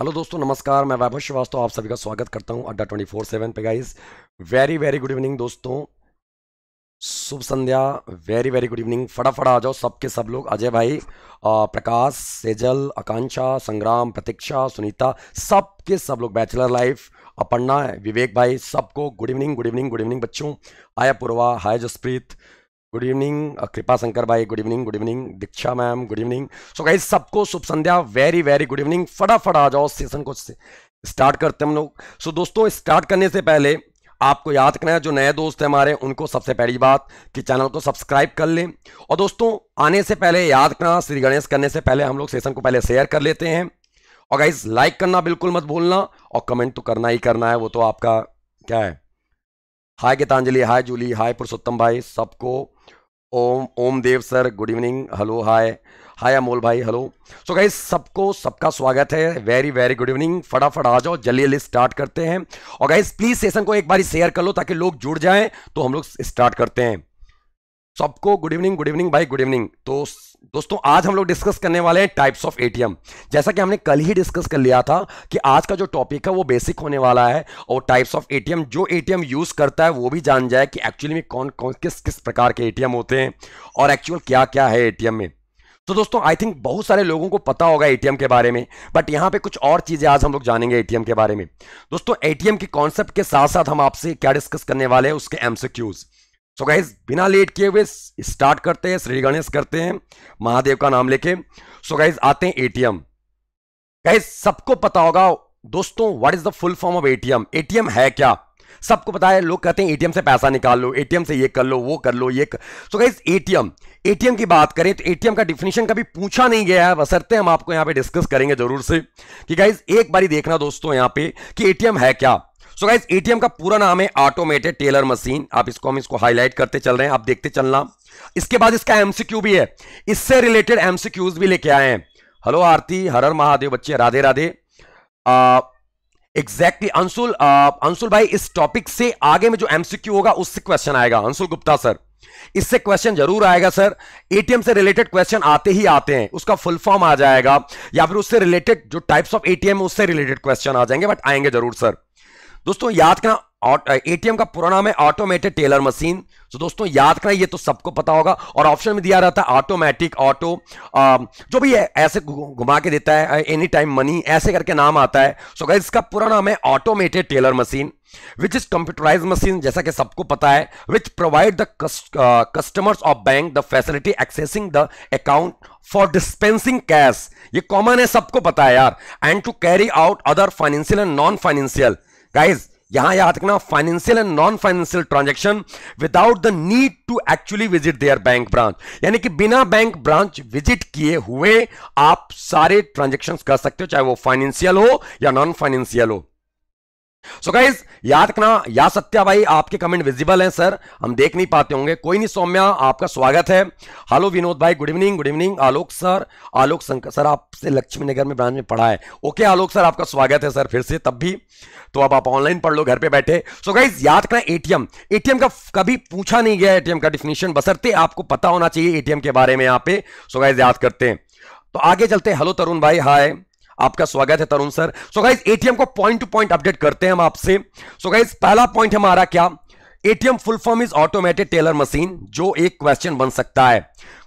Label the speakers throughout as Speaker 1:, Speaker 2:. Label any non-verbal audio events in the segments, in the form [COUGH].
Speaker 1: Hello दोस्तों नमस्कार मैं वैभव श्रीवास्तव आप सभी का स्वागत करता हूं अड्डा ट्वेंटी फोर सेवन पे guys very very good evening दोस्तों शुभ संध्या वेरी वेरी गुड इवनिंग फटाफट आ जाओ सबके सब लोग अजय भाई प्रकाश सेजल आकांक्षा संग्राम प्रतीक्षा सुनीता सबके सब लोग बैचलर लाइफ अपर्णा विवेक भाई सबको good evening good evening good evening बच्चों hi Purva hi Jaspreet good evening Kripa Shankar भाई good evening good evening Diksha ma'am good evening so guys सबको शुभ संध्या वेरी वेरी गुड इवनिंग फटाफट आ जाओ सेशन को स्टार्ट करते हम लोग सो so, दोस्तों स्टार्ट करने से पहले आपको याद करना है जो नए दोस्त हैं हमारे उनको सबसे पहली बात कि चैनल को सब्सक्राइब कर लें और दोस्तों आने से पहले याद करना श्री गणेश करने से पहले हम लोग सेशन को पहले शेयर कर लेते हैं और गाइज लाइक करना बिल्कुल मत भूलना और कमेंट तो करना ही करना है वो तो आपका क्या है हाय गीतांजलि हाय जूली हाय पुरुषोत्तम भाई सबको Om Om Dev sir good evening hello hi hi Amol भाई हेलो सो गाइस सबको सबका स्वागत है वेरी वेरी गुड इवनिंग फटाफट आ जाओ जल्दी जल्दी स्टार्ट करते हैं और गाइस प्लीज सेशन को एक बार शेयर कर लो ताकि लोग जुड़ जाएं तो हम लोग स्टार्ट करते हैं सबको गुड इवनिंग गुड इवनिंग भाई गुड इवनिंग तो दोस्तों आज हम लोग डिस्कस करने वाले हैं टाइप्स ऑफ एटीएम जैसा कि हमने कल ही डिस्कस कर लिया था कि आज का जो टॉपिक है वो बेसिक होने वाला है और टाइप्स ऑफ एटीएम जो एटीएम यूज करता है वो भी जान जाए कि एक्चुअली में कौन कौन किस किस प्रकार के एटीएम होते हैं और एक्चुअल क्या क्या है एटीएम में तो दोस्तों आई थिंक बहुत सारे लोगों को पता होगा एटीएम के बारे में बट यहाँ पे कुछ और चीज़ें आज हम लोग जानेंगे एटीएम के बारे में दोस्तों एटीएम के कॉन्सेप्ट के साथ साथ हम आपसे क्या डिस्कस करने वाले हैं उसके एमसीक्यूज़ सो so गाइज बिना लेट किए हुए स्टार्ट करते हैं श्री गणेश करते हैं महादेव का नाम लेके सो so गाइज आते हैं एटीएम गाइज सबको पता होगा दोस्तों what is the full form of ATM ATM है क्या सबको पता है लोग कहते हैं एटीएम से पैसा निकाल लो एटीएम से ये कर लो वो कर लो ये सो गाइज एटीएम एटीएम की बात करें तो एटीएम का डिफिनेशन कभी पूछा नहीं गया है बसरते हम आपको यहाँ पे डिस्कस करेंगे जरूर से कि गाइज एक बारी देखना दोस्तों यहाँ पे कि एटीएम है क्या सो गाइज एटीएम का पूरा नाम है ऑटोमेटेड टेलर मशीन आप इसको हम इसको हाईलाइट करते चल रहे हैं आप देखते चलना इसके बाद इसका एमसीक्यू भी है इससे रिलेटेड एमसीक्यूज भी लेके आए हैं हेलो आरती हर हर महादेव बच्चे राधे राधे एग्जैक्टली अंशुल अंशुल भाई इस टॉपिक से आगे में जो एमसीक्यू होगा उससे क्वेश्चन आएगा अंशुल गुप्ता सर इससे क्वेश्चन जरूर आएगा सर एटीएम से रिलेटेड क्वेश्चन आते ही आते हैं उसका फुल फॉर्म आ जाएगा या फिर उससे रिलेटेड जो टाइप्स ऑफ एटीएम उससे रिलेटेड क्वेश्चन आ जाएंगे बट आएंगे जरूर सर दोस्तों याद करना एटीएम का पूरा नाम है ऑटोमेटेड टेलर मशीन तो दोस्तों याद करना ये तो सबको पता होगा और ऑप्शन में दिया रहता है ऑटोमेटिक ऑटो जो भी है ऐसे घुमा के देता है एनी टाइम मनी ऐसे करके नाम आता है सो so, इसका पूरा नाम है automated teller machine which is computerise machine जैसा कि सबको पता है which provide the customers of bank the facility accessing the account for dispensing cash ये कॉमन है सबको पता है यार and to carry out other financial and non financial guys यहां याद रखना financial and non financial transaction without the need to actually visit their bank branch यानी कि बिना बैंक ब्रांच विजिट किए हुए आप सारे ट्रांजेक्शन कर सकते हो चाहे वो फाइनेंशियल हो या नॉन फाइनेंशियल हो सो गाइज याद रखना या सत्या भाई आपके कमेंट विजिबल हैं सर हम देख नहीं पाते होंगे कोई नहीं सौम्या आपका स्वागत है हेलो विनोद भाई good evening good evening Alok sir Alok Shankar sir आपसे लक्ष्मी नगर में ब्रांच में पढ़ा है ओके आलोक सर आपका स्वागत है सर फिर से तब भी तो अब आप ऑनलाइन पढ़ लो घर पे बैठे सो गाइज याद रखना एटीएम एटीएम का कभी पूछा नहीं गया एटीएम का डिफिनेशन बसरते आपको पता होना चाहिए एटीएम के बारे में यहाँ पे सो गाइज याद करते हैं तो आगे चलते हैं हेलो तरुण भाई हाय आपका स्वागत है Tarun sir so guys ATM को पॉइंट टू पॉइंट अपडेट करते हैं हम आपसे सो गाइज पहला पॉइंट हमारा क्या ATM full form is automated teller machine जो एक क्वेश्चन बन सकता है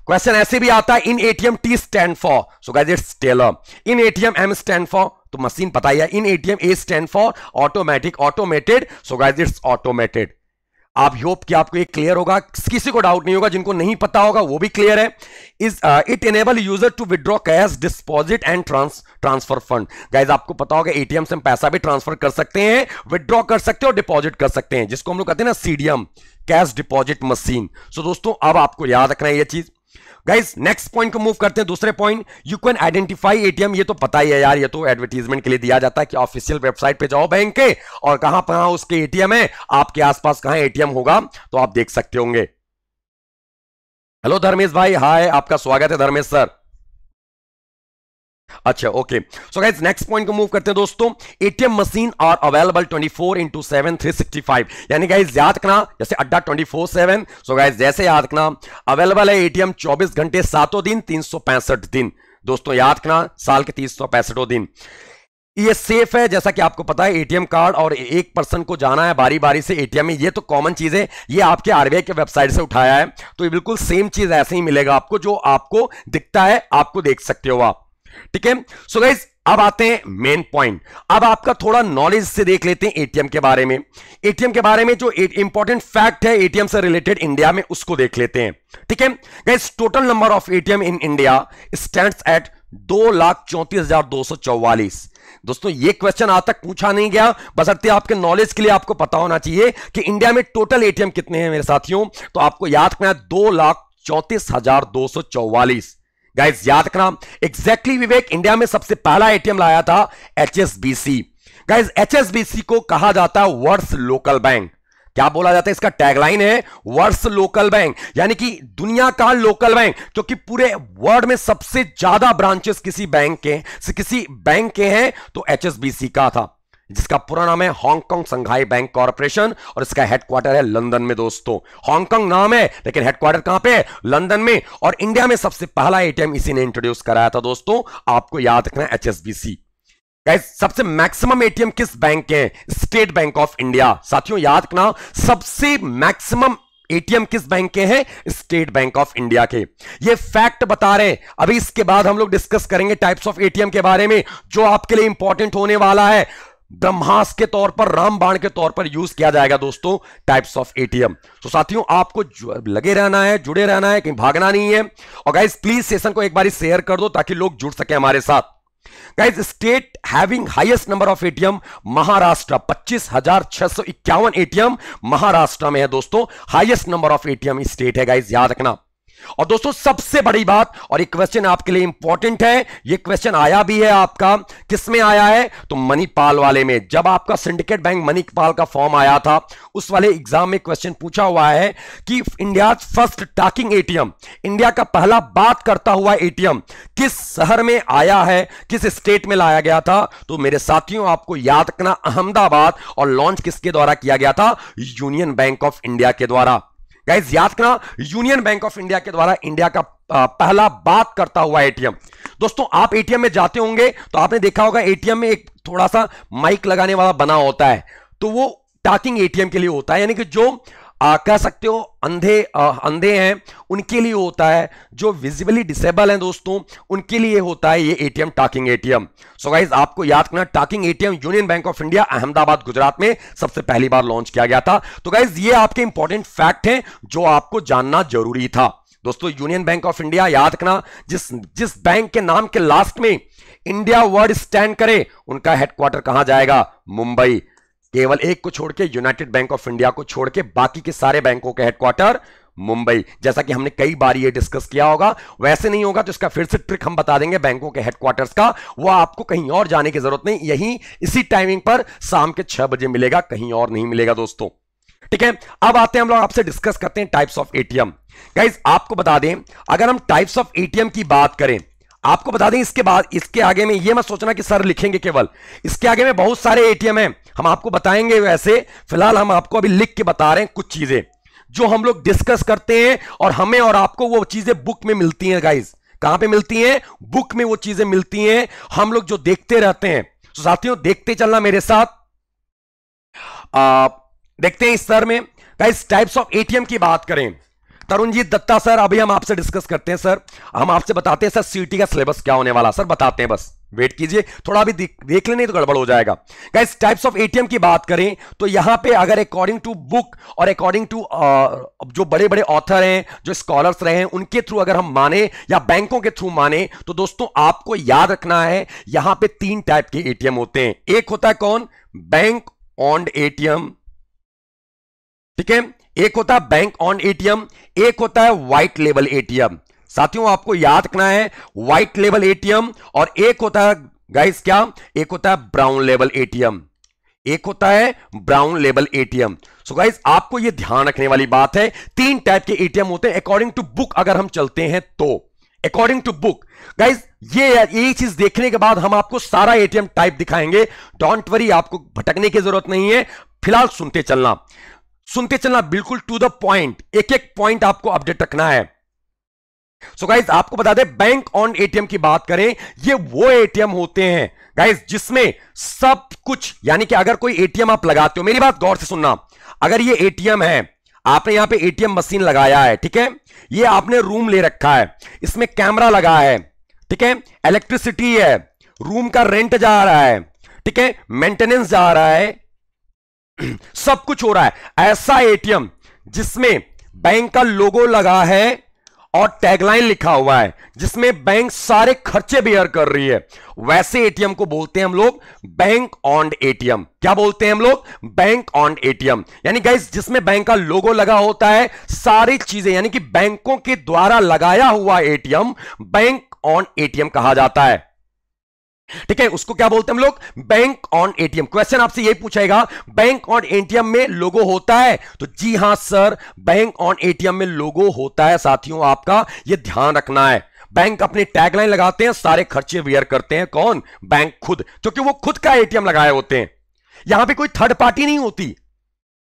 Speaker 1: क्वेश्चन ऐसे भी आता है in ATM T stand for so guys it's teller in ATM M stand for तो मशीन पता ही है in ATM A stand for automatic automated so guys it's automated आप होप कि आपको ये क्लियर होगा किसी को डाउट नहीं होगा जिनको नहीं पता होगा वो भी क्लियर है is it enable user to withdraw cash deposit and transfer fund guys आपको पता होगा एटीएम से हम पैसा भी ट्रांसफर कर सकते हैं विद्रॉ कर सकते हैं और डिपॉजिट कर सकते हैं जिसको हम लोग कहते हैं ना CDM cash deposit machine so दोस्तों अब आपको याद रखना है यह चीज गाइस नेक्स्ट पॉइंट को मूव करते हैं दूसरे पॉइंट यू कैन आइडेंटिफाई एटीएम ये तो पता ही है यार ये तो एडवर्टीजमेंट के लिए दिया जाता है कि ऑफिशियल वेबसाइट पे जाओ बैंक के और कहां कहां उसके एटीएम है आपके आसपास कहां एटीएम होगा तो आप देख सकते होंगे हेलो धर्मेश भाई हाय आपका स्वागत है धर्मेश सर अच्छा okay so guys next point को मूव करते हैं दोस्तों ATM machine are available 24 four into seven three यानी गाइस याद रखना जैसे अड्डा 24 फोर सेवन सो गाइस जैसे याद रखना अवेलेबल है एटीएम 24 घंटे सातों दिन तीन दिन दोस्तों याद रखना साल के तीन दिन ये सेफ है जैसा कि आपको पता है एटीएम कार्ड और एक पर्सन को जाना है बारी बारी से एटीएम में ये तो कॉमन चीज है ये आपके आरबीआई के वेबसाइट से उठाया है तो ये बिल्कुल सेम चीज ऐसे ही मिलेगा आपको जो आपको दिखता है आपको देख सकते हो आप ठीक है सो गाइज अब आते हैं मेन पॉइंट अब आपका थोड़ा नॉलेज से देख लेते हैं एटीएम के बारे में एटीएम के बारे में जो इंपॉर्टेंट फैक्ट है एटीएम से रिलेटेड इंडिया में उसको देख लेते हैं ठीक है guys total number of ATM in India stand at दो लाख चौंतीस हजार दो सौ चौवालीस दोस्तों ये क्वेश्चन आज तक पूछा नहीं गया बस आपके नॉलेज के लिए आपको पता होना चाहिए कि इंडिया में टोटल एटीएम कितने हैं मेरे साथियों तो आपको याद करना दो लाख चौंतीस हजार दो सौ चौवालीस गाइस याद रखना एग्जैक्टली exactly विवेक इंडिया में सबसे पहला एटीएम लाया था एचएसबीसी गाइस एचएसबीसी को कहा जाता है वर्ष लोकल बैंक क्या बोला जाता है इसका टैगलाइन है वर्ष लोकल बैंक यानी कि दुनिया का लोकल बैंक जो कि पूरे वर्ल्ड में सबसे ज्यादा ब्रांचेस किसी बैंक के किसी बैंक के हैं तो एचएसबीसी का था जिसका पूरा नाम है हांगकांग संघाई बैंक कॉरपोरेशन और इसका हेडक्वार्टर है लंदन में दोस्तों हांगकांग नाम है लेकिन हेडक्वार्टर कहां पे लंदन में और इंडिया में सबसे पहला एटीएम इसी ने इंट्रोड्यूस कराया था दोस्तों आपको याद रखना एच एस सबसे मैक्सिमम एटीएम किस बैंक के स्टेट बैंक ऑफ इंडिया साथियों याद रखना सबसे मैक्सिमम एटीएम किस बैंक के हैं स्टेट बैंक ऑफ इंडिया के ये फैक्ट बता रहे हैं अभी इसके बाद हम लोग डिस्कस करेंगे टाइप्स ऑफ एटीएम के बारे में जो आपके लिए इंपॉर्टेंट होने वाला है ब्रह्मास के तौर पर रामबाण के तौर पर यूज किया जाएगा दोस्तों टाइप्स ऑफ एटीएम तो साथियों आपको लगे रहना है जुड़े रहना है कहीं भागना नहीं है और गाइज प्लीज सेशन को एक बार शेयर कर दो ताकि लोग जुड़ सके हमारे साथ guys state having highest number of ATM Maharashtra पच्चीस हजार छह सौ इक्यावन एटीएम महाराष्ट्र में है दोस्तों highest number of ATM state है गाइज याद रखना और दोस्तों सबसे बड़ी बात और एक क्वेश्चन आपके लिए इंपॉर्टेंट है ये क्वेश्चन आया भी है आपका किसमें आया है तो मणिपाल वाले में जब आपका सिंडिकेट बैंक मणिपाल का फॉर्म आया था उस वाले एग्जाम में क्वेश्चन पूछा हुआ है कि India first talking ATM India का पहला बात करता हुआ एटीएम किस शहर में आया है किस स्टेट में लाया गया था तो मेरे साथियों आपको याद रखना अहमदाबाद और लॉन्च किसके द्वारा किया गया था यूनियन बैंक ऑफ इंडिया के द्वारा गाइज याद करना यूनियन बैंक ऑफ इंडिया के द्वारा इंडिया का पहला बात करता हुआ एटीएम दोस्तों आप एटीएम में जाते होंगे तो आपने देखा होगा एटीएम में एक थोड़ा सा माइक लगाने वाला बना होता है तो वो टॉकिंग एटीएम के लिए होता है यानी कि जो आ, कह सकते हो अंधे आ, अंधे हैं उनके लिए होता है जो विजिबली डिसेबल हैं दोस्तों उनके लिए होता है ये ATM talking ATM so guys आपको याद करना talking ATM Union bank of India Ahmedabad Gujarat में सबसे पहली बार लॉन्च किया गया था तो गाइज ये आपके इंपॉर्टेंट फैक्ट हैं जो आपको जानना जरूरी था दोस्तों यूनियन बैंक ऑफ इंडिया याद रखना जिस जिस बैंक के नाम के लास्ट में इंडिया वर्ड स्टैंड करे उनका हेडक्वार्टर कहां जाएगा मुंबई केवल एक को छोड़ के यूनाइटेड बैंक ऑफ इंडिया को छोड़ के बाकी के सारे बैंकों के हेडक्वार्टर मुंबई जैसा कि हमने कई बार ये डिस्कस किया होगा वैसे नहीं होगा तो इसका फिर से ट्रिक हम बता देंगे बैंकों के हेडक्वार्टर्स का वो आपको कहीं और जाने की जरूरत नहीं यही इसी टाइमिंग पर शाम के छह बजे मिलेगा कहीं और नहीं मिलेगा दोस्तों ठीक है अब आते हैं हम लोग आपसे डिस्कस करते हैं टाइप्स ऑफ एटीएम गाइज आपको बता दें अगर हम टाइप्स ऑफ एटीएम की बात करें आपको बता दें इसके बाद इसके आगे में ये मत सोचना कि सर लिखेंगे केवल इसके आगे में बहुत सारे एटीएम हैं हम आपको बताएंगे वैसे फिलहाल हम आपको अभी लिख के बता रहे हैं कुछ चीजें जो हम लोग डिस्कस करते हैं और हमें और आपको वो चीजें बुक में मिलती हैं गाइज कहां पे मिलती हैं बुक में वो चीजें मिलती हैं हम लोग जो देखते रहते हैं तो साथियों देखते चलना मेरे साथ आ, देखते हैं इस स्तर में गाइज टाइप्स ऑफ एटीएम की बात करें तरुण जी दत्ता सर अभी हम आपसे डिस्कस करते हैं सर हम आपसे बताते हैं सर सीटी का सिलेबस क्या होने वाला सर बताते हैं बस वेट कीजिए थोड़ा अभी देख लेने तो गड़बड़ हो जाएगा गाइस टाइप्स ऑफ एटीएम की बात करें तो यहां पे अगर अकॉर्डिंग टू बुक और अकॉर्डिंग टू जो बड़े बड़े ऑथर हैं जो स्कॉलर्स रहे हैं उनके थ्रू अगर हम माने या बैंकों के थ्रू माने तो दोस्तों आपको याद रखना है यहां पर तीन टाइप के एटीएम होते हैं एक होता है कौन बैंक ऑन ए ठीक है एक होता है बैंक ऑन एटीएम एक होता है व्हाइट लेवल एटीएम साथियों आपको याद रखना है व्हाइट लेवल एटीएम और एक होता है गाइस क्या एक होता है ब्राउन लेवल एटीएम एक होता है brown level ATM so guys आपको यह ध्यान रखने वाली बात है तीन टाइप के एटीएम होते हैं अकॉर्डिंग टू बुक अगर हम चलते हैं तो अकॉर्डिंग टू बुक गाइज ये ये चीज देखने के बाद हम आपको सारा एटीएम टाइप दिखाएंगे डोंट वरी आपको भटकने की जरूरत नहीं है फिलहाल सुनते चलना सुनते चलना बिल्कुल टू द पॉइंट एक एक पॉइंट आपको अपडेट रखना है सो so गाइज आपको बता दें बैंक ऑन एटीएम की बात करें ये वो एटीएम होते हैं गाइज जिसमें सब कुछ यानी कि अगर कोई एटीएम आप लगाते हो मेरी बात गौर से सुनना अगर ये एटीएम है आपने यहां पे एटीएम मशीन लगाया है ठीक है ये आपने रूम ले रखा है इसमें कैमरा लगा है ठीक है इलेक्ट्रिसिटी है रूम का रेंट जा रहा है ठीक है मेंटेनेंस जा रहा है [CLEARS THROAT] सब कुछ हो रहा है ऐसा एटीएम जिसमें बैंक का लोगो लगा है और टैगलाइन लिखा हुआ है जिसमें बैंक सारे खर्चे बेयर कर रही है वैसे एटीएम को बोलते हैं हम लोग बैंक ऑन एटीएम क्या बोलते हैं हम लोग बैंक ऑन एटीएम यानी गाइस जिसमें बैंक का लोगो लगा होता है सारी चीजें यानी कि बैंकों के द्वारा लगाया हुआ एटीएम बैंक ऑन एटीएम कहा जाता है ठीक है उसको क्या बोलते हैं हम लोग बैंक ऑन एटीएम क्वेश्चन आपसे यही पूछेगा बैंक ऑन एटीएम में लोगो होता है तो जी हां सर बैंक ऑन एटीएम में लोगो होता है साथियों आपका ये ध्यान रखना है बैंक अपने टैगलाइन लगाते हैं सारे खर्चे वियर करते हैं कौन बैंक खुद क्योंकि वो खुद का एटीएम लगाए होते हैं यहां पर कोई थर्ड पार्टी नहीं होती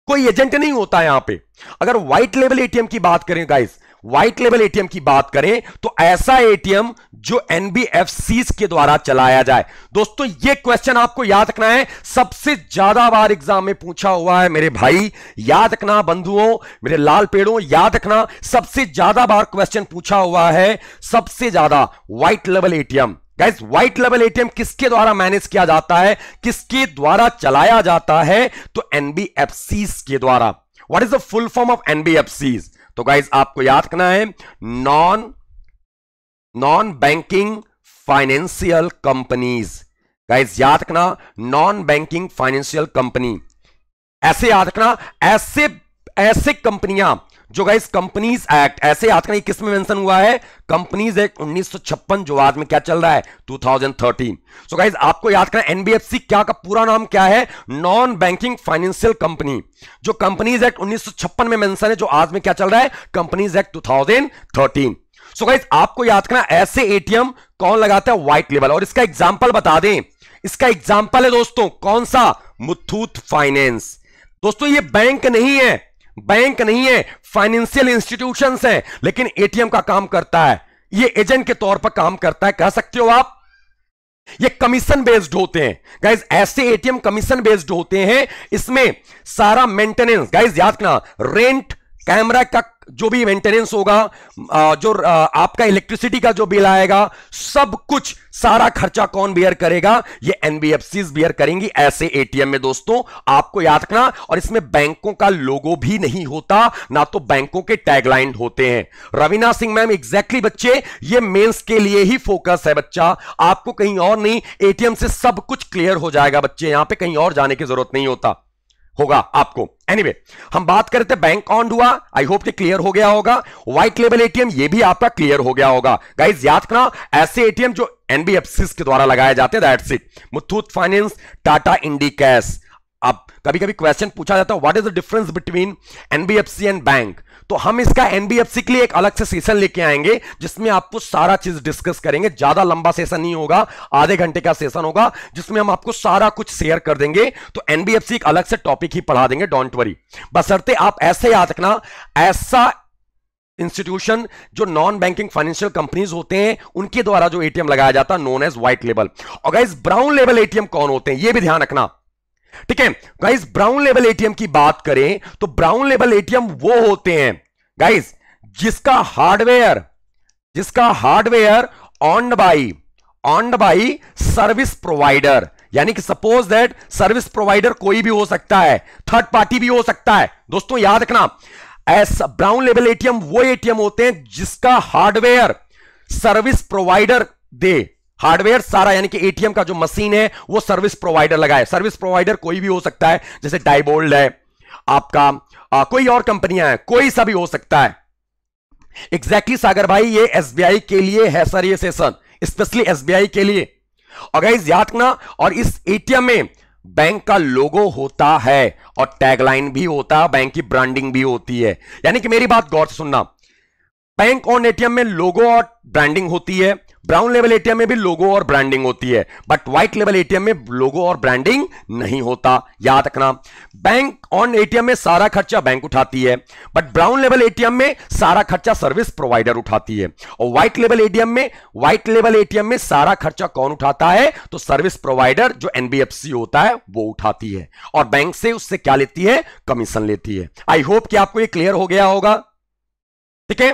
Speaker 1: कोई एजेंट नहीं होता यहां पर अगर व्हाइट लेवल एटीएम की बात करें गाइस व्हाइट लेवल एटीएम की बात करें तो ऐसा एटीएम जो एनबीएफसी के द्वारा चलाया जाए दोस्तों ये क्वेश्चन आपको याद रखना है सबसे ज्यादा बार एग्जाम में पूछा हुआ है मेरे भाई याद रखना बंधुओं मेरे लाल पेड़ों याद रखना सबसे ज्यादा बार क्वेश्चन पूछा हुआ है सबसे ज्यादा white level ATM white level ATM किसके द्वारा मैनेज किया जाता है किसके द्वारा चलाया जाता है तो एनबीएफसी के द्वारा what is the full form of NBFCs तो गाइज आपको याद रखना है non non banking financial companies guys याद रखना नॉन बैंकिंग फाइनेंशियल कंपनी ऐसे याद रखना ऐसे ऐसे कंपनियां जो गाइस कंपनीज एक्ट ऐसे आज का किस में मेंशन हुआ है कंपनीज एक्ट 1956 जो आज में क्या चल रहा है 2013 सो so गाइस आपको याद करना एनबीएफसी क्या का पूरा नाम क्या है नॉन बैंकिंग फाइनेंशियल कंपनी जो कंपनीज एक्ट 1956 में मेंशन है जो आज में क्या चल रहा है companies act 2013 so so guys आपको याद करना ऐसे एटीएम कौन लगाता है व्हाइट लेवल और इसका एग्जाम्पल बता दें इसका एग्जाम्पल है दोस्तों कौन सा मुथूत फाइनेंस दोस्तों ये बैंक नहीं है बैंक नहीं है फाइनेंशियल इंस्टीट्यूशन है लेकिन एटीएम का काम करता है ये एजेंट के तौर पर काम करता है कह सकते हो आप ये कमीशन बेस्ड होते हैं गाइज ऐसे एटीएम कमीशन बेस्ड होते हैं इसमें सारा मेंटेनेंस गाइज याद करना रेंट कैमरा का जो भी मेंटेनेंस होगा जो आपका इलेक्ट्रिसिटी का जो बिल आएगा सब कुछ सारा खर्चा कौन बियर करेगा ये एनबीएफसी बियर करेंगी ऐसे एटीएम में दोस्तों आपको याद रखना और इसमें बैंकों का लोगो भी नहीं होता ना तो बैंकों के टैगलाइन होते हैं रविना सिंह मैम एग्जैक्टली बच्चे ये मेंस के लिए ही फोकस है बच्चा आपको कहीं और नहीं एटीएम से सब कुछ क्लियर हो जाएगा बच्चे यहां पर कहीं और जाने की जरूरत नहीं होता होगा आपको एनीवे anyway, हम बात करते बैंक ऑन हुआ आई होप कि क्लियर हो गया होगा व्हाइट लेबल एटीएम ये भी आपका क्लियर हो गया होगा गाइज याद करना ऐसे एटीएम जो एनबीएफसी के द्वारा लगाए जाते हैं that's it Muthoot finance Tata Indicash अब कभी कभी क्वेश्चन पूछा जाता है what is the difference between NBFC and bank तो हम इसका एनबीएफसी के लिए एक अलग से सेशन लेके आएंगे जिसमें आपको सारा चीज डिस्कस करेंगे ज्यादा लंबा सेशन नहीं होगा आधे घंटे का सेशन होगा जिसमें हम आपको सारा कुछ शेयर कर देंगे तो एनबीएफसी एक अलग से टॉपिक ही पढ़ा देंगे डोंट वरी बसरते आप ऐसे याद रखना ऐसा इंस्टीट्यूशन जो नॉन बैंकिंग फाइनेंशियल कंपनीज होते हैं उनके द्वारा जो एटीएम लगाया जाता है नोन एज व्हाइट लेवल और ब्राउन लेवल एटीएम कौन होते हैं ये भी ध्यान रखना ठीक है गाइस ब्राउन लेवल एटीएम की बात करें तो ब्राउन लेवल एटीएम वो होते हैं गाइस जिसका हार्डवेयर जिसका hardware owned by owned by service provider यानी कि सपोज दैट सर्विस प्रोवाइडर कोई भी हो सकता है थर्ड पार्टी भी हो सकता है दोस्तों याद रखना एस ब्राउन लेवल एटीएम वो एटीएम होते हैं जिसका हार्डवेयर सर्विस प्रोवाइडर दे हार्डवेयर सारा यानी कि एटीएम का जो मशीन है वो सर्विस प्रोवाइडर लगाए सर्विस प्रोवाइडर कोई भी हो सकता है जैसे डाइबोल्ड है आपका आ, कोई और कंपनियां है कोई सा भी हो सकता है एग्जैक्टली exactly सागर भाई ये एसबीआई के लिए है सर ये सेशन स्पेशली एसबीआई के लिए और गाइज याद रखना और इस एटीएम में बैंक का लोगो होता है और टैगलाइन भी होता है बैंक की ब्रांडिंग भी होती है यानी कि मेरी बात गौर से सुनना बैंक और एटीएम में लोगो और ब्रांडिंग होती है ब्राउन लेवल एटीएम में भी लोगो और ब्रांडिंग होती है बट व्हाइट लेवल एटीएम में लोगो और ब्रांडिंग नहीं होता याद रखना बैंक ऑन एटीएम में सारा खर्चा बैंक उठाती है बट ब्राउन लेवल एटीएम में सारा खर्चा सर्विस प्रोवाइडर उठाती है और व्हाइट लेवल एटीएम में व्हाइट लेवल एटीएम में सारा खर्चा कौन उठाता है तो सर्विस प्रोवाइडर जो एनबीएफसी होता है वो उठाती है और बैंक से उससे क्या लेती है कमीशन लेती है आई होप कि आपको ये क्लियर हो गया होगा ठीक है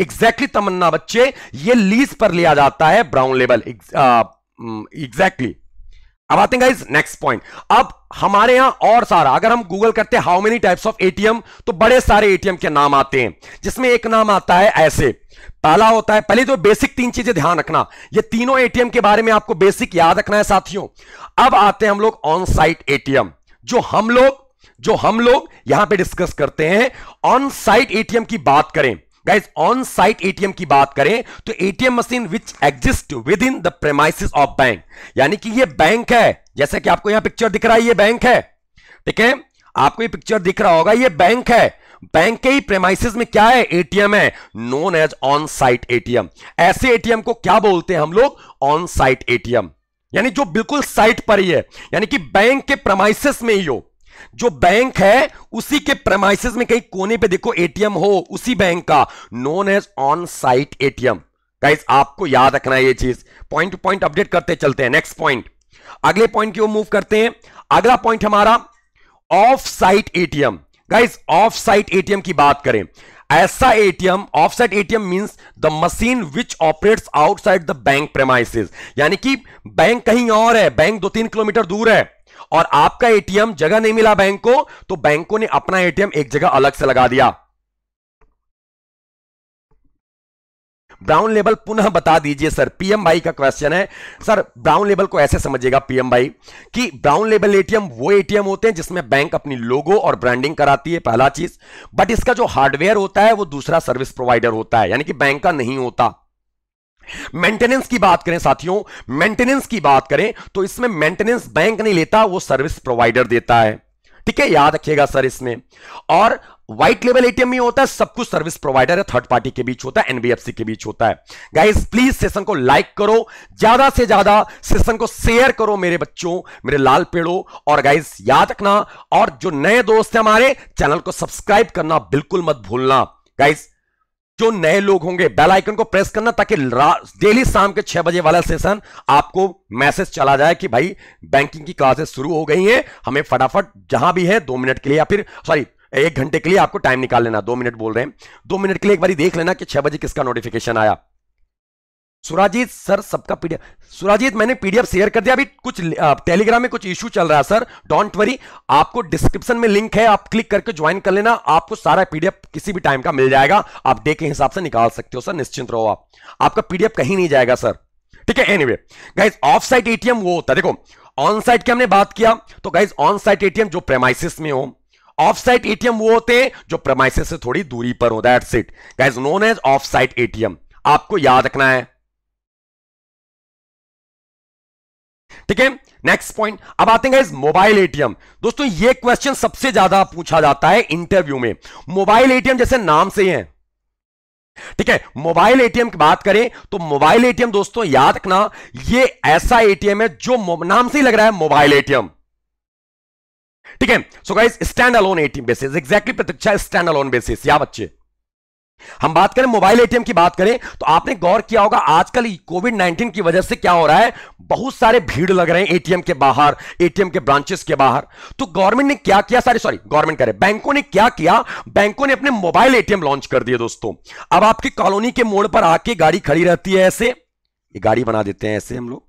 Speaker 1: एग्जैक्टली exactly तमन्ना बच्चे ये लीज पर लिया जाता है ब्राउन लेवल एग्जैक्टली अब आते हैं नेक्स्ट पॉइंट अब हमारे यहां और सारा अगर हम गूगल करते हैं how many types of ATM तो बड़े सारे एटीएम के नाम आते हैं जिसमें एक नाम आता है ऐसे पहला होता है पहले तो बेसिक तीन चीजें ध्यान रखना ये तीनों एटीएम के बारे में आपको बेसिक याद रखना है साथियों अब आते हैं हम लोग ऑन साइट एटीएम जो हम लोग जो हम लोग यहां पर डिस्कस करते हैं ऑन साइट एटीएम की बात करें गाइस ऑन साइट एटीएम की बात करें तो ATM machine which exist within the premises of bank यानी कि ये बैंक है जैसा कि आपको यहां पिक्चर दिख रहा है ये बैंक है ठीक है आपको ये पिक्चर दिख रहा होगा ये बैंक है बैंक के ही प्रेमाइसिस में क्या है एटीएम है known as on site ATM ऐसे एटीएम को क्या बोलते हैं हम लोग ऑन साइट एटीएम यानी जो बिल्कुल साइट पर ही है यानी कि बैंक के प्रमाइसिस में ही हो जो बैंक है उसी के प्रमाइसिस में कहीं कोने पे देखो एटीएम हो उसी बैंक का known as on site ATM guys आपको याद रखना ये चीज पॉइंट टू पॉइंट अपडेट करते चलते हैं नेक्स्ट पॉइंट अगले पॉइंट की ओर मूव करते हैं अगला पॉइंट हमारा off site ATM guys off site ATM की बात करें ऐसा ATM off site ATM means the machine which operates outside the bank premises यानी कि बैंक कहीं और है बैंक दो तीन किलोमीटर दूर है और आपका एटीएम जगह नहीं मिला बैंक को तो बैंकों ने अपना एटीएम एक जगह अलग से लगा दिया ब्राउन लेवल पुनः बता दीजिए सर पीएम भाई का क्वेश्चन है सर ब्राउन लेवल को ऐसे समझिएगा पीएम भाई कि ब्राउन लेवल एटीएम वो एटीएम होते हैं जिसमें बैंक अपनी लोगो और ब्रांडिंग कराती है पहला चीज बट इसका जो हार्डवेयर होता है वो दूसरा सर्विस प्रोवाइडर होता है यानी कि बैंक का नहीं होता मेंटेनेंस की बात करें साथियों मेंटेनेंस की बात करें तो इसमें मेंटेनेंस बैंक नहीं लेता वो सर्विस प्रोवाइडर देता है ठीक है याद रखिएगा सर इसमें और व्हाइट लेवल एटीएम में होता है सब कुछ सर्विस प्रोवाइडर है थर्ड पार्टी के बीच होता है एनबीएफसी के बीच होता है गाइस प्लीज सेशन को लाइक करो ज्यादा से ज्यादा सेशन को शेयर करो मेरे बच्चों मेरे लाल पेड़ों और गाइस याद रखना और जो नए दोस्त हैं हमारे चैनल को सब्सक्राइब करना बिल्कुल मत भूलना गाइस जो नए लोग होंगे बेल आइकन को प्रेस करना ताकि डेली शाम के छह बजे वाला सेशन आपको मैसेज चला जाए कि भाई बैंकिंग की क्लासेस शुरू हो गई हैं हमें फटाफट जहां भी है दो मिनट के लिए या फिर सॉरी एक घंटे के लिए आपको टाइम निकाल लेना दो मिनट बोल रहे हैं दो मिनट के लिए एक बार देख लेना कि छह बजे किसका नोटिफिकेशन आया सुराजीत सर सबका पीडीएफ सुराजीत मैंने पीडीएफ शेयर कर दिया अभी कुछ टेलीग्राम में कुछ इश्यू चल रहा है सर डोंट वरी आपको डिस्क्रिप्शन में लिंक है आप क्लिक करके ज्वाइन कर लेना आपको सारा पीडीएफ किसी भी टाइम का मिल जाएगा आप डे के हिसाब से निकाल सकते हो सर निश्चिंत रहो आप आपका पीडीएफ कहीं नहीं जाएगा सर ठीक है anyway guys off site ATM वो होता है देखो ऑन साइट की हमने बात किया तो गाइज ऑन साइट एटीएम जो प्रेमाइसिस में हो ऑफ साइट एटीएम वो होते हैं जो प्रमाइसिस से थोड़ी दूरी पर हो that's it guys known as off site ATM आपको याद रखना है ठीक है नेक्स्ट पॉइंट अब आते हैं मोबाइल एटीएम दोस्तों ये क्वेश्चन सबसे ज्यादा पूछा जाता है इंटरव्यू में मोबाइल एटीएम जैसे नाम से ही है ठीक है मोबाइल एटीएम की बात करें तो मोबाइल एटीएम दोस्तों याद रखना ये ऐसा एटीएम है जो नाम से ही लग रहा है मोबाइल एटीएम ठीक है so guys standalone ATM basis exactly Pratiksha standalone basis या बच्चे हम बात करें मोबाइल एटीएम की बात करें तो आपने गौर किया होगा आजकल कोविड 19 की वजह से क्या हो रहा है बहुत सारे भीड़ लग रहे हैं एटीएम के बाहर एटीएम के ब्रांचेस के बाहर तो गवर्नमेंट ने क्या किया सारी सॉरी गवर्नमेंट करे बैंकों ने क्या किया बैंकों ने अपने मोबाइल एटीएम लॉन्च कर दिए दोस्तों अब आपकी कॉलोनी के मोड़ पर आके गाड़ी खड़ी रहती है ऐसे ये गाड़ी बना देते हैं ऐसे हम लोग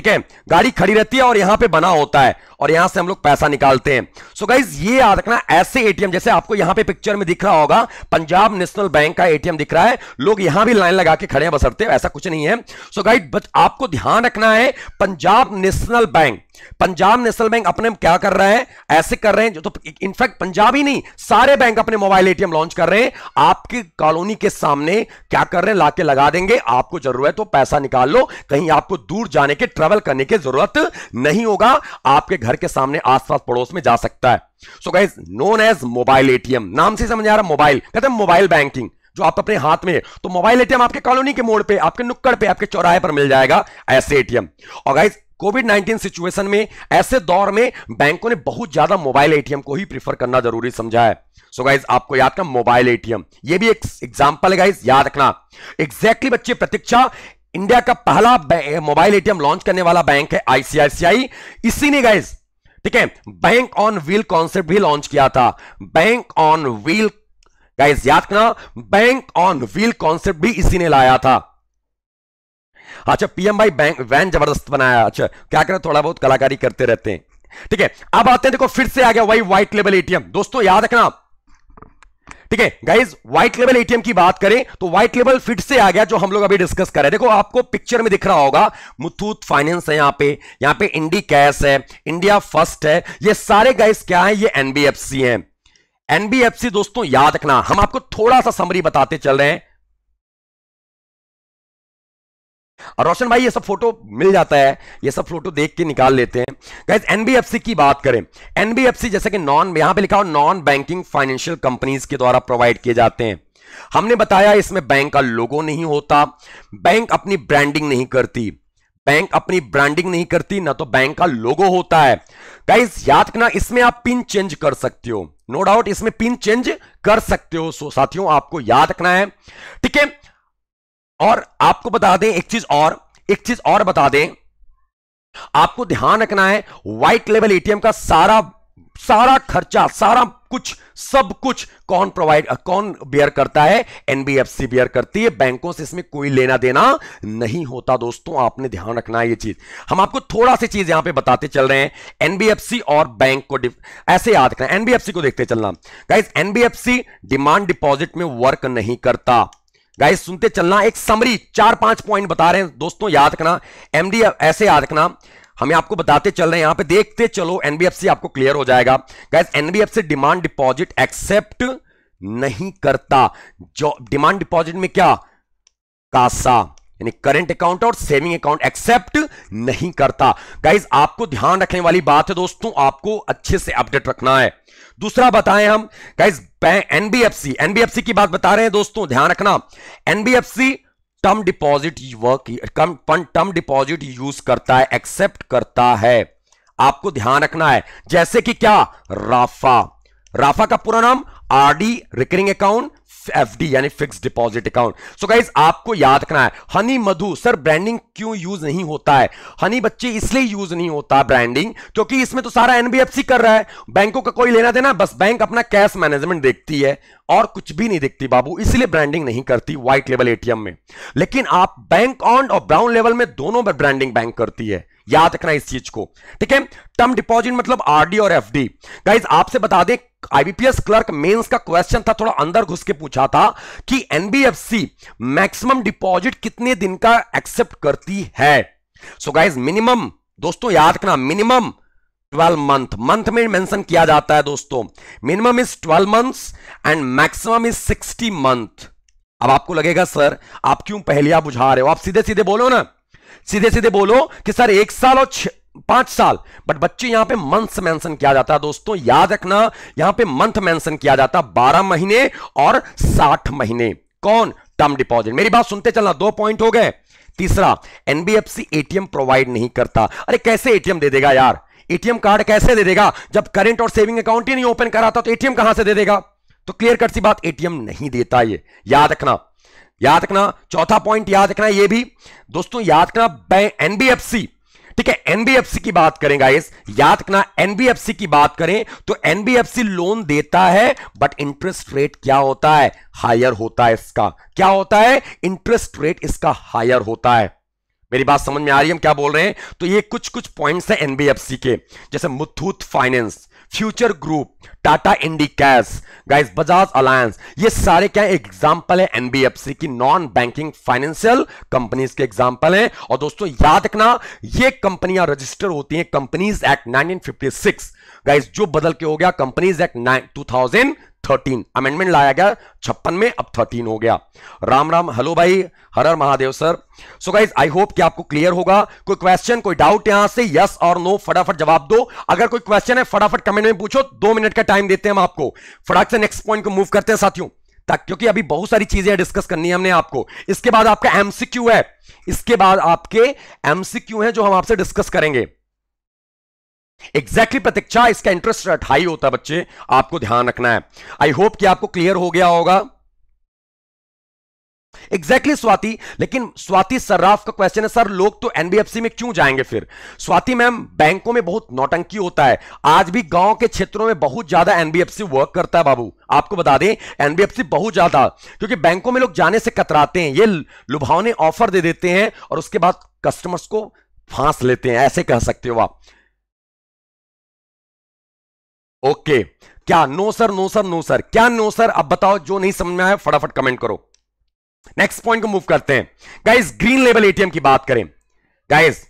Speaker 1: ठीक है गाड़ी खड़ी रहती है और यहां पे बना होता है और यहां से हम लोग पैसा निकालते हैं सो so गाइज ये याद रखना ऐसे एटीएम जैसे आपको यहां पे पिक्चर में दिख रहा होगा पंजाब नेशनल बैंक का एटीएम दिख रहा है लोग यहां भी लाइन लगा के खड़े हैं बसरते ऐसा कुछ नहीं है सो so गाइड आपको ध्यान रखना है Punjab National Bank Punjab National Bank अपने क्या कर रहे हैं ऐसे कर रहे हैं जो तो इनफैक्ट पंजाब ही नहीं सारे बैंक अपने मोबाइल एटीएम लॉन्च कर रहे हैं आपकी कॉलोनी के सामने क्या कर रहे हैं लाके लगा देंगे आपको जरूरत तो पैसा निकाल लो कहीं आपको दूर जाने के ट्रैवल ट्रैवल करने की जरूरत नहीं होगा आपके घर के सामने आसपास पड़ोस में जा सकता है so guys known as mobile ATM नाम से समझ आ रहा मोबाइल कहते हैं मोबाइल बैंकिंग जो आप अपने हाथ में तो मोबाइल एटीएम आपके कॉलोनी के मोड़ पे आपके नुक्कड़ पे आपके चौराहे पर मिल जाएगा ऐसे एटीएम और गाइज कोविड 19 सिचुएशन में ऐसे दौर में बैंकों ने बहुत ज्यादा मोबाइल एटीएम को ही प्रीफर करना जरूरी समझा है सो so गाइज आपको याद का मोबाइल एटीएम ये भी एक एग्जांपल है गाइज याद रखना एग्जैक्टली exactly बच्चे प्रतीक्षा इंडिया का पहला मोबाइल एटीएम लॉन्च करने वाला बैंक है आईसीआईसीआई इसी ने गाइज ठीक है बैंक ऑन व्हील कॉन्सेप्ट भी लॉन्च किया था बैंक ऑन व्हील गाइज याद करना बैंक ऑन व्हील कॉन्सेप्ट भी इसी ने लाया था अच्छा पीएम भाई बैंक वैन जबरदस्त बनाया अच्छा क्या करें थोड़ा बहुत कलाकारी करते रहते हैं ठीक है अब आते हैं देखो फिर से आ गया वही व्हाइट लेवल एटीएम दोस्तों याद रखना ठीक है गाइज व्हाइट लेवल एटीएम की बात करें तो व्हाइट लेवल फिट से आ गया जो हम लोग अभी डिस्कस कर रहे हैं देखो आपको पिक्चर में दिख रहा होगा मुथूत फाइनेंस है यहां पे यहां पे इंडी कैश है इंडिया फर्स्ट है ये सारे गाइज क्या है ये एनबीएफसी है एनबीएफसी दोस्तों याद रखना हम आपको थोड़ा सा समरी बताते चल रहे हैं और रोशन भाई ये सब फोटो मिल जाता है ये सब फोटो देख के निकाल लेते हैं गैस एनबीएफसी की बात करें एनबीएफसी जैसे कि नॉन यहां पे लिखा हो नॉन बैंकिंग फाइनेंशियल कंपनीज के द्वारा प्रोवाइड किए जाते हैं हमने बताया इसमें बैंक का लोगो नहीं होता बैंक अपनी ब्रांडिंग नहीं करती बैंक अपनी ब्रांडिंग नहीं करती ना तो बैंक का लोगो होता है गाइस याद करना इसमें आप पिन चेंज कर सकते हो नो no डाउट इसमें पिन चेंज कर सकते हो साथियों आपको याद रखना है ठीक है और आपको बता दें एक चीज और एक चीज और बता दें आपको ध्यान रखना है व्हाइट लेवल एटीएम का सारा सारा खर्चा सारा कुछ सब कुछ कौन प्रोवाइड कौन बियर करता है एनबीएफसी बियर करती है बैंकों से इसमें कोई लेना देना नहीं होता दोस्तों आपने ध्यान रखना है ये चीज हम आपको थोड़ा सी चीज यहां पे बताते चल रहे हैं एनबीएफसी और बैंक को ऐसे याद रखना एनबीएफसी को देखते चलना गाइज एनबीएफसी डिमांड डिपॉजिट में वर्क नहीं करता गाइस सुनते चलना एक समरी चार पांच पॉइंट बता रहे हैं दोस्तों याद रखना एमडी ऐसे याद रखना हमें आपको बताते चल रहे हैं यहां पे देखते चलो एनबीएफसी आपको क्लियर हो जाएगा guys NBFC demand deposit accept नहीं करता जो डिमांड डिपॉजिट में क्या कासा यानी करंट अकाउंट और सेविंग अकाउंट एक्सेप्ट नहीं करता गाइज आपको ध्यान रखने वाली बात है दोस्तों आपको अच्छे से अपडेट रखना है दूसरा बताएं हम गाइज एनबीएफसी एनबीएफसी की बात बता रहे हैं दोस्तों ध्यान रखना NBFC term deposit work term deposit use करता है एक्सेप्ट करता है आपको ध्यान रखना है जैसे कि क्या राफा राफा का पूरा नाम RD recurring account F FD यानी fix deposit account so guys आपको याद करना है हनी मधु सर ब्रांडिंग क्यों यूज नहीं होता है हनी बच्चे इसलिए यूज नहीं होता ब्रांडिंग क्योंकि इसमें तो सारा एनबीएफसी कर रहा है बैंकों का कोई लेना देना बस बैंक अपना कैश मैनेजमेंट देखती है और कुछ भी नहीं देखती बाबू इसलिए ब्रांडिंग नहीं करती व्हाइट लेवल एटीएम में लेकिन आप बैंक ऑन और ब्राउन लेवल में दोनों पर ब्रांडिंग बैंक करती है याद रखना इस चीज को ठीक है टर्म डिपॉजिट मतलब आरडी और एफडी गाइज आपसे बता दें आईबीपीएस क्लर्क मेंस का क्वेश्चन था थोड़ा अंदर घुस के पूछा था कि एनबीएफसी मैक्सिमम डिपॉजिट कितने दिन का एक्सेप्ट करती है सो गाइज मिनिमम दोस्तों याद रखना मिनिमम 12 मंथ मंथ में मेंशन किया जाता है दोस्तों minimum is 12 months and maximum is 60 month अब आपको लगेगा सर आप क्यों पहलिया बुझा रहे हो आप सीधे सीधे बोलो ना सीधे सीधे बोलो कि सर एक साल और पांच साल बट बच्चे यहां पे मंथ मेंशन किया जाता है दोस्तों याद रखना यहां पे मंथ मेंशन किया जाता है बारह महीने और साठ महीने कौन टर्म डिपॉजिट मेरी बात सुनते चलना दो पॉइंट हो गए तीसरा एनबीएफसी एटीएम प्रोवाइड नहीं करता अरे कैसे एटीएम दे देगा यार एटीएम कार्ड कैसे दे देगा जब करेंट और सेविंग अकाउंट ही नहीं ओपन कराता तो एटीएम कहां से दे देगा तो क्लियर कट सी बात एटीएम नहीं देता ये याद रखना याद रखना चौथा पॉइंट याद रखना ये भी दोस्तों याद रखना एनबीएफसी ठीक है एनबीएफसी की बात करें गाइस याद रखना एनबीएफसी की बात करें तो एनबीएफसी लोन देता है बट इंटरेस्ट रेट क्या होता है हायर होता है इसका क्या होता है इंटरेस्ट रेट इसका हायर होता है मेरी बात समझ में आ रही है हम क्या बोल रहे हैं तो ये कुछ कुछ पॉइंट्स है एनबीएफसी के जैसे Muthoot finance future group Tata Indicash guys Bajaj Allianz ये सारे क्या एग्जाम्पल है एनबीएफसी की नॉन बैंकिंग फाइनेंशियल कंपनीज के एग्जाम्पल हैं और दोस्तों याद रखना ये कंपनियां रजिस्टर होती हैं कंपनीज एक्ट 1956 गाइस जो बदल के हो गया companies act thousand thirteen amendment लाया गया छप्पन में अब थर्टीन हो गया राम राम हेलो भाई हर हर Mahadev sir so guys I hope कि आपको क्लियर होगा कोई क्वेश्चन कोई डाउट यहां से यस और नो फटाफट जवाब दो अगर कोई क्वेश्चन है फटाफट कमेंट में पूछो दो मिनट का टाइम देते हैं हम आपको फटाक से नेक्स्ट पॉइंट को मूव करते हैं साथियों तक क्योंकि अभी बहुत सारी चीजें डिस्कस करनी है हमने आपको इसके बाद आपका एमसीक्यू है इसके बाद आपके एमसीक्यू है जो हम आपसे डिस्कस करेंगे एग्जैक्टली exactly प्रतीक्षा इसका इंटरेस्ट रेट हाई होता है बच्चे आपको ध्यान रखना है आई होप कि आपको क्लियर हो गया होगा एग्जैक्टली exactly स्वाति लेकिन स्वाति सर्राफ का क्वेश्चन है सर लोग तो एनबीएफसी में क्यों जाएंगे फिर स्वाति मैम बैंकों में बहुत नौटंकी होता है आज भी गांव के क्षेत्रों में बहुत ज्यादा एनबीएफसी वर्क करता है बाबू आपको बता दें एनबीएफसी बहुत ज्यादा क्योंकि बैंकों में लोग जाने से कतराते हैं ये लुभावने ऑफर दे देते हैं और उसके बाद कस्टमर्स को फांस लेते हैं ऐसे कह सकते हो आप ओके क्या no sir no sir no sir क्या नो सर अब बताओ जो नहीं समझ में आया फटाफट कमेंट करो नेक्स्ट पॉइंट को मूव करते हैं गाइस ग्रीन लेवल एटीएम की बात करें गाइस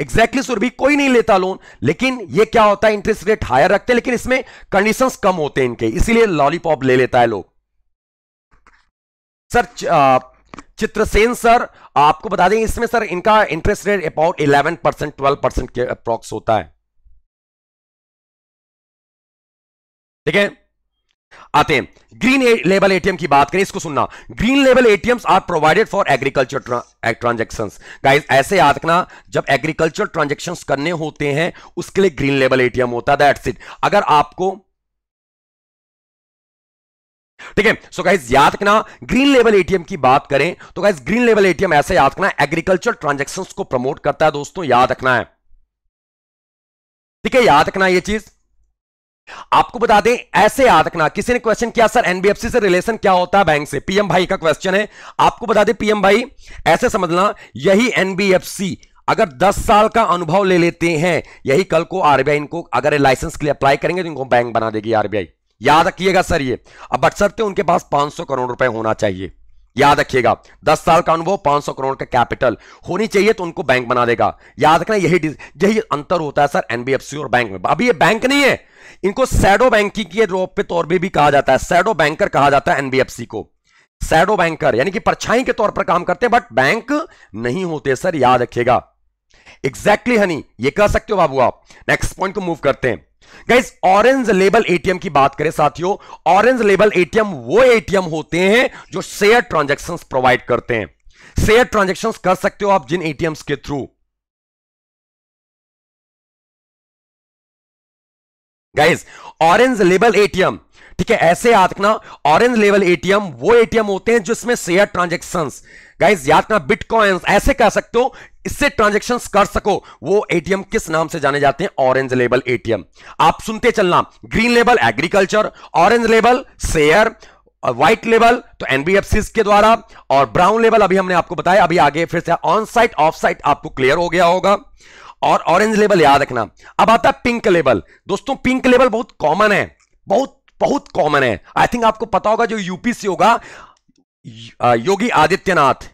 Speaker 1: एग्जैक्टली सुर भी कोई नहीं लेता लोन लेकिन ये क्या होता है इंटरेस्ट रेट हायर रखते हैं लेकिन इसमें कंडीशन कम होते हैं इनके इसीलिए लॉलीपॉप ले लेता है लोग सर चित्रसेन सर आपको बता दें इसमें सर इनका interest rate about 11 percent twelve percent के अप्रॉक्स
Speaker 2: होता है ठीक है
Speaker 1: आते हैं ग्रीन लेवल एटीएम की बात करें इसको सुनना green level ATMs are provided for agriculture transaction guys ऐसे याद रखना जब एग्रीकल्चर ट्रांजेक्शन करने होते हैं उसके लिए ग्रीन लेवल एटीएम होता है दैट्स इट अगर आपको ठीक है सो गाइज याद रखना ग्रीन लेवल एटीएम की बात करें तो गाइज ग्रीन लेवल एटीएम ऐसे याद रखना एग्रीकल्चर ट्रांजेक्शन को प्रमोट करता है दोस्तों याद रखना है ठीक है याद रखना यह चीज आपको बता दें ऐसे याद रखना किसी ने क्वेश्चन किया सर एनबीएफसी से रिलेशन क्या होता है बैंक से पीएम भाई का क्वेश्चन है आपको बता दें पीएम भाई ऐसे समझना यही एनबीएफसी अगर 10 साल का अनुभव ले लेते हैं यही कल को आरबीआई इनको अगर लाइसेंस के लिए अप्लाई करेंगे तो इनको बैंक बना देगी आरबीआई याद रखिएगा सर ये अब बट सर तो उनके पास पांच करोड़ रुपए होना चाहिए याद रखिएगा दस साल का अनुभव पांच सौ करोड़ का कैपिटल होनी चाहिए तो उनको बैंक बना देगा याद रखना यही यही अंतर होता है सर एनबीएफसी और बैंक में अभी ये बैंक नहीं है इनको सैडो बैंकिंग के रूप पे तौर पे भी कहा जाता है सैडो बैंकर कहा जाता है एनबीएफसी को सैडो बैंकर यानी कि परछाई के तौर पर काम करते हैं बट बैंक नहीं होते सर याद रखिएगा एग्जैक्टली exactly हनी ये कह सकते हो बाबू आप नेक्स्ट पॉइंट को मूव करते हैं गाइस ऑरेंज लेबल एटीएम की बात करें साथियों ऑरेंज लेबल एटीएम वो एटीएम होते हैं जो शेयर ट्रांजेक्शन प्रोवाइड करते हैं शेयर ट्रांजेक्शन कर सकते हो आप जिन एटीएम के through guys orange level ATM ठीक है ऐसे याद रखना ऑरेंज लेवल एटीएम वो एटीएम होते हैं जिसमें शेयर ट्रांजेक्शन गाइज याद रखना बिटकॉइन ऐसे कह सकते हो इससे ट्रांजेक्शन कर सको वो एटीएम किस नाम से जाने जाते हैं ऑरेंज लेवल एटीएम आप सुनते चलना green level agriculture orange level share white level तो एनबीएफसी के द्वारा और ब्राउन लेवल अभी हमने आपको बताया अभी आगे फिर से ऑन साइट ऑफ साइट आपको क्लियर हो गया होगा और ऑरेंज लेबल याद रखना अब आता है पिंक लेबल दोस्तों पिंक लेबल बहुत कॉमन है बहुत बहुत कॉमन है आई थिंक आपको पता होगा जो यूपी से होगा योगी आदित्यनाथ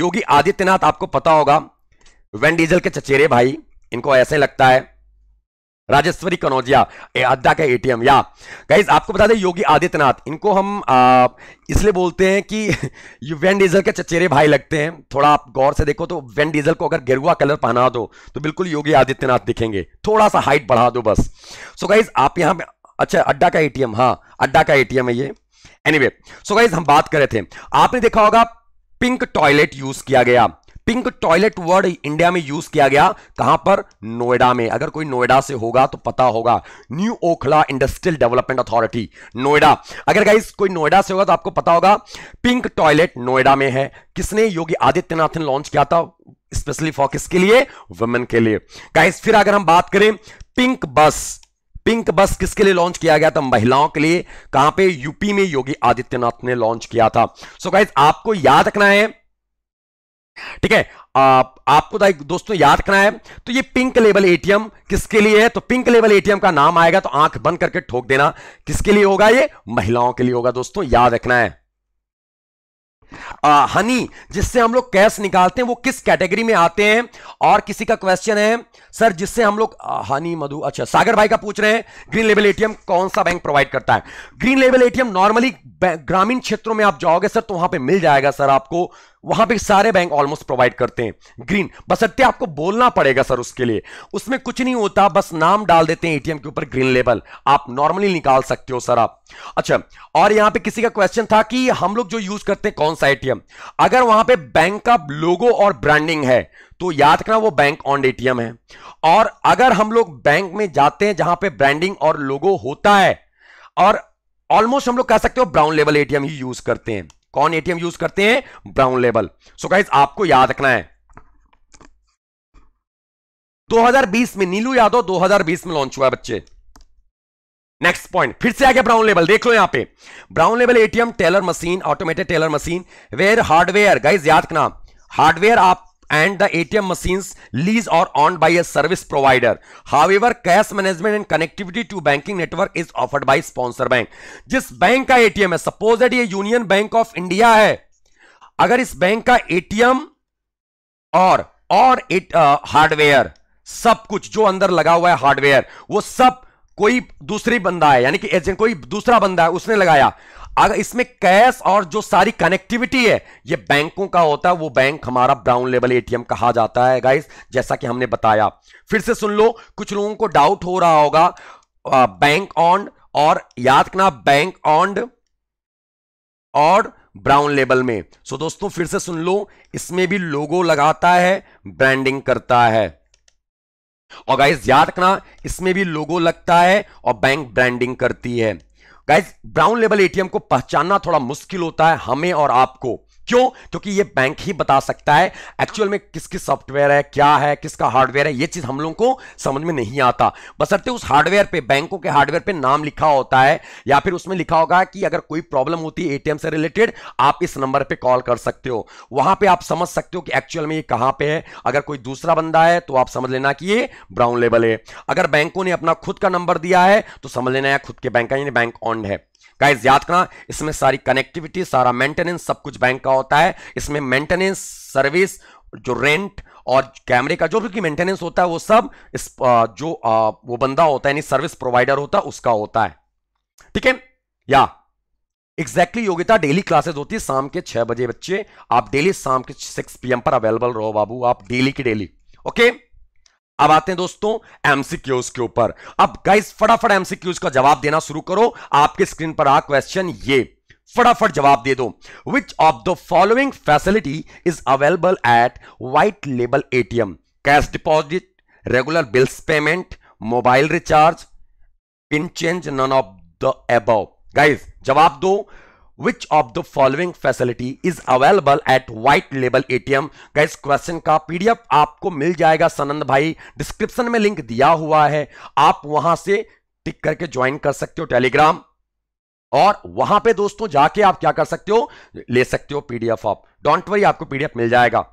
Speaker 1: योगी आदित्यनाथ आपको पता होगा वेन डीजल के चचेरे भाई इनको ऐसे लगता है राजेश्वरी कनौजिया अड्डा का एटीएम या गाइज आपको बता दें योगी आदित्यनाथ इनको हम इसलिए बोलते हैं कि वेन [LAUGHS] डीजल के चचेरे भाई लगते हैं थोड़ा आप गौर से देखो तो वेन डीजल को अगर गेरुआ कलर पहना दो तो बिल्कुल योगी आदित्यनाथ दिखेंगे थोड़ा सा हाइट बढ़ा दो बस सो so गाइज आप यहाँ पे अच्छा अड्डा का ए टी हाँ, अड्डा का एटीएम है ये एनी सो गाइज हम बात कर रहे थे आपने देखा होगा पिंक टॉयलेट यूज किया गया पिंक टॉयलेट वर्ड इंडिया में यूज किया गया कहां पर नोएडा में अगर कोई नोएडा से होगा तो पता होगा new Okhla industrial development authority Noida अगर गाइस कोई नोएडा से होगा तो आपको पता होगा पिंक टॉयलेट नोएडा में है किसने योगी आदित्यनाथ ने लॉन्च किया था स्पेशली फॉर किसके लिए वुमेन के लिए गाइस फिर अगर हम बात करें पिंक बस पिंक बस किसके लिए लॉन्च किया गया था महिलाओं के लिए कहां पे यूपी में योगी आदित्यनाथ ने लॉन्च किया था सो so गाइज आपको याद रखना है ठीक है आप, आपको तो दोस्तों याद करना है तो ये पिंक लेवल एटीएम किसके लिए है तो पिंक लेवल एटीएम का नाम आएगा तो आंख बंद करके ठोक देना किसके लिए होगा ये महिलाओं के लिए होगा दोस्तों याद रखना है आ, हनी जिससे हम लोग कैश निकालते हैं वो किस कैटेगरी में आते हैं और किसी का क्वेश्चन है सर जिससे हम लोग हनी मधु अच्छा सागर भाई का पूछ रहे हैं ग्रीन लेवल एटीएम कौन सा बैंक प्रोवाइड करता है ग्रीन लेवल एटीएम नॉर्मली ग्रामीण क्षेत्रों में आप जाओगे सर तो वहां पे मिल जाएगा सर आपको वहां पे सारे बैंक ऑलमोस्ट प्रोवाइड करते हैं ग्रीन बस अत्या आपको बोलना पड़ेगा सर उसके लिए उसमें कुछ नहीं होता बस नाम डाल देते हैं एटीएम के ऊपर ग्रीन लेबल आप नॉर्मली निकाल सकते हो सर आप अच्छा और यहां पे किसी का क्वेश्चन था कि हम लोग जो यूज करते हैं कौन सा एटीएम अगर वहां पे बैंक का लोगो और ब्रांडिंग है तो याद करना वो बैंक ऑन एटीएम है और अगर हम लोग बैंक में जाते हैं जहां पर ब्रांडिंग और लोगो होता है और ऑलमोस्ट हम लोग कह सकते हो ब्राउन लेवल एटीएम ही यूज करते हैं कौन एटीएम यूज करते हैं ब्राउन लेबल सो गाइज आपको याद रखना है 2020 में नीलू यादव 2020 में लॉन्च हुआ है बच्चे नेक्स्ट पॉइंट फिर से आ गया ब्राउन लेबल देख लो यहां पे brown label ATM teller machine automated teller machine ware hardware guys याद रखना हार्डवेयर आप and the ATM machines leased or owned by a service provider. However, cash management and connectivity to banking network is offered by sponsor bank. जिस bank का ATM है suppose that ये union bank of India है अगर इस bank का ATM और और हार्डवेयर सब कुछ जो अंदर लगा हुआ है हार्डवेयर वो सब कोई दूसरी बंदा है यानी कि एजेंट कोई दूसरा बंदा है उसने लगाया अगर इसमें कैश और जो सारी कनेक्टिविटी है ये बैंकों का होता है वो बैंक हमारा ब्राउन लेवल एटीएम कहा जाता है गाइस जैसा कि हमने बताया फिर से सुन लो कुछ लोगों को डाउट हो रहा होगा बैंक ऑन और याद करना बैंक ऑन और ब्राउन लेवल में सो दोस्तों फिर से सुन लो इसमें भी लोगो लगाता है ब्रांडिंग करता है और गाइस याद रखना इसमें भी लोगो लगता है और बैंक ब्रांडिंग करती है गाइज ब्राउन लेवल एटीएम को पहचानना थोड़ा मुश्किल होता है हमें और आपको क्यों क्योंकि ये बैंक ही बता सकता है एक्चुअल में किसकी सॉफ्टवेयर है क्या है किसका हार्डवेयर है ये चीज हम लोगों को समझ में नहीं आता बसरते उस हार्डवेयर पे बैंकों के हार्डवेयर पे नाम लिखा होता है या फिर उसमें लिखा होगा कि अगर कोई प्रॉब्लम होती है एटीएम से रिलेटेड आप इस नंबर पर कॉल कर सकते हो वहां पर आप समझ सकते हो कि एक्चुअल में ये कहां पर है अगर कोई दूसरा बंदा है तो आप समझ लेना कि ये ब्राउन लेवल है अगर बैंकों ने अपना खुद का नंबर दिया है तो समझ लेना है खुद के बैंक का यानी बैंक ऑन है गाइज याद करना इसमें सारी कनेक्टिविटी सारा मेंटेनेंस सब कुछ बैंक का होता है इसमें मेंटेनेंस सर्विस जो रेंट और कैमरे का जो भी मेंटेनेंस होता है वो सब इस जो वो बंदा होता है यानी सर्विस प्रोवाइडर होता है उसका होता है ठीक है या एग्जैक्टली exactly योग्यता डेली क्लासेस होती है शाम के छह बजे बच्चे आप डेली शाम के सिक्स पीएम पर अवेलेबल रहो बाबू आप डेली की डेली ओके okay? अब आते हैं दोस्तों एमसीक्यूज के ऊपर अब गाइस फटाफट एमसीक्यूज का जवाब देना शुरू करो आपके स्क्रीन पर आ क्वेश्चन ये फटाफट जवाब दे दो which of the following facility is available at white label ATM cash deposit regular bills payment mobile recharge PIN change none of the above guys जवाब दो of the following facility is available at white label ATM का इस question का PDF आपको मिल जाएगा सनंद भाई description में लिंक दिया हुआ है आप वहां से टिक करके ज्वाइन कर सकते हो टेलीग्राम और वहां पे दोस्तों जाके आप क्या कर सकते हो ले सकते हो पीडीएफ आप डोंट वरी आपको पीडीएफ मिल जाएगा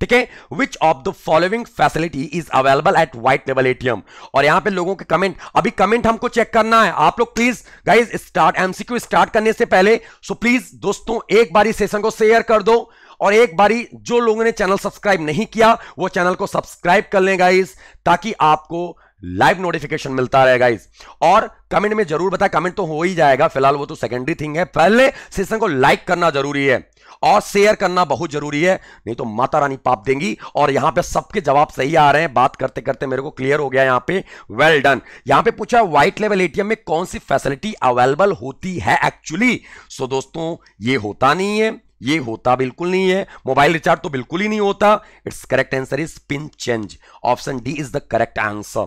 Speaker 1: ठीक है which of the following facility is available at white level ATM और यहां पे लोगों के कमेंट अभी कमेंट हमको चेक करना है आप लोग please guys start MCQ start करने से पहले सो so प्लीज दोस्तों एक बारी सेशन को शेयर कर दो और एक बारी जो लोगों ने चैनल सब्सक्राइब नहीं किया वो चैनल को सब्सक्राइब कर लें गाइज ताकि आपको लाइव नोटिफिकेशन मिलता रहेगा गाइज और कमेंट में जरूर बताए कमेंट तो हो ही जाएगा फिलहाल वो तो सेकेंडरी थिंग है पहले सेशन को लाइक करना जरूरी है और शेयर करना बहुत जरूरी है नहीं तो माता रानी पाप देंगी और यहां पे सबके जवाब सही आ रहे हैं बात करते करते मेरे को क्लियर हो गया यहां पे वेल डन यहां पे पूछा व्हाइट लेवल एटीएम में कौन सी फैसिलिटी अवेलेबल होती है एक्चुअली सो दोस्तों ये होता नहीं है ये होता बिल्कुल नहीं है मोबाइल रिचार्ज तो बिल्कुल ही नहीं होता it's correct answer is PIN change option D is the correct answer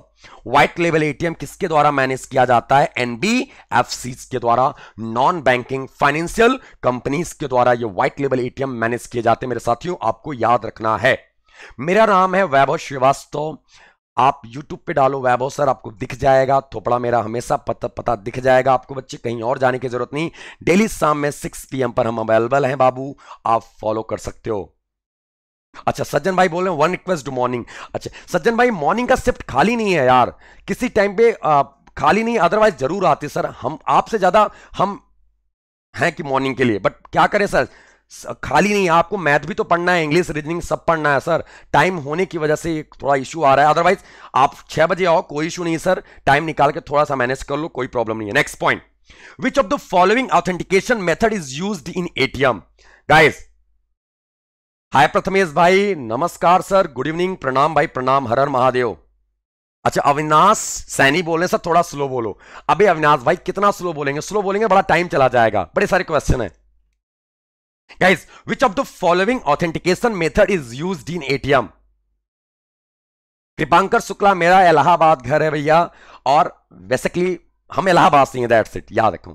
Speaker 1: white level ATM किसके द्वारा मैनेज किया जाता है एनबीएफसी के द्वारा नॉन बैंकिंग फाइनेंशियल कंपनीज के द्वारा ये व्हाइट लेवल एटीएम मैनेज किए जाते हैं मेरे साथियों आपको याद रखना है मेरा नाम है वैभव श्रीवास्तव आप YouTube पे डालो वैभव सर आपको दिख जाएगा थोपड़ा मेरा हमेशा पता पता दिख जाएगा आपको बच्चे कहीं और जाने की जरूरत नहीं डेली शाम में 6 पी पर हम अवेलेबल हैं बाबू आप फॉलो कर सकते हो अच्छा सज्जन भाई बोल रहे हैं वन रिक्वेस्ट मॉर्निंग अच्छा सज्जन भाई मॉर्निंग का शिफ्ट खाली नहीं है यार किसी टाइम पे आ, खाली नहीं अदरवाइज जरूर आते सर हम आपसे ज्यादा हम हैं कि मॉर्निंग के लिए बट क्या करें सर खाली नहीं है आपको मैथ भी तो पढ़ना है इंग्लिश रीजनिंग सब पढ़ना है सर टाइम होने की वजह से थोड़ा इशू आ रहा है अदरवाइज आप छह बजे आओ कोई इशू नहीं सर टाइम निकाल के थोड़ा सा मैनेज कर लो कोई प्रॉब्लम नहीं है next point which of the following authentication method is use in ATM guys hi Prathamesh भाई नमस्कार सर गुड इवनिंग प्रणाम भाई प्रणाम हर हर महादेव अच्छा अविनाश सैनी बोले सर थोड़ा स्लो बोलो अभी अविनाश भाई कितना स्लो बोलेंगे स्लो बोलेंगे बड़ा टाइम चला जाएगा बड़े सारे क्वेश्चन है Guys, which of the following authentication method is used in ATM? कृपांकर Shukla मेरा इलाहाबाद घर है भैया और बेसिकली हम इलाहाबाद से हैं दैट्स इट याद रखो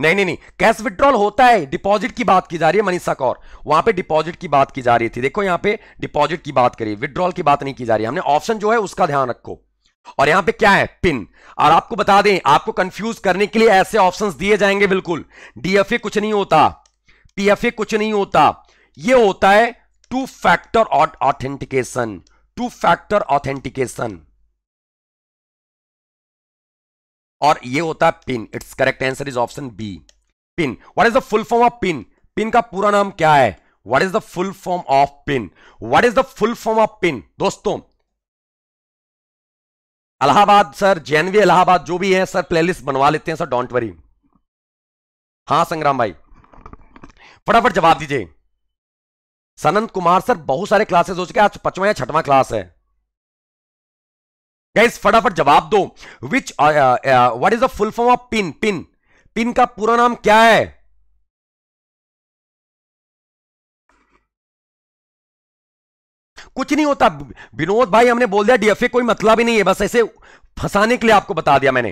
Speaker 1: नहीं नहीं नहीं कैश विड्रॉल होता है डिपॉजिट की बात की जा रही है मनीषा कौर वहां पे डिपॉजिट की बात की जा रही थी देखो यहां पे डिपॉजिट की बात करी विड्रॉल की बात नहीं की जा रही हमने ऑप्शन जो है उसका ध्यान रखो और यहां पे क्या है पिन और आपको बता दें आपको कंफ्यूज करने के लिए ऐसे ऑप्शंस दिए जाएंगे बिल्कुल डीएफए कुछ नहीं होता पीएफए कुछ नहीं होता ये होता है two factor authentication two factor authentication और ये होता है PIN it's correct answer is option B PIN what is the full form of PIN PIN का पूरा नाम क्या है what is the full form of PIN what is the full form of PIN दोस्तों अलाहाबाद सर जैनवी अलाहाबाद जो भी है sir playlist बनवा लेते हैं सर डोंट वरी हाँ संग्राम भाई फटाफट जवाब दीजिए सनंत कुमार सर बहुत सारे क्लासेस हो चुके आज पचवा या छठवां क्लास है गैस फटाफट जवाब दो which what is the full form of PIN PIN PIN का पूरा नाम क्या है
Speaker 2: कुछ नहीं होता विनोद भाई हमने बोल दिया डीएफए कोई मतलब ही नहीं है बस ऐसे फंसाने के लिए आपको बता दिया मैंने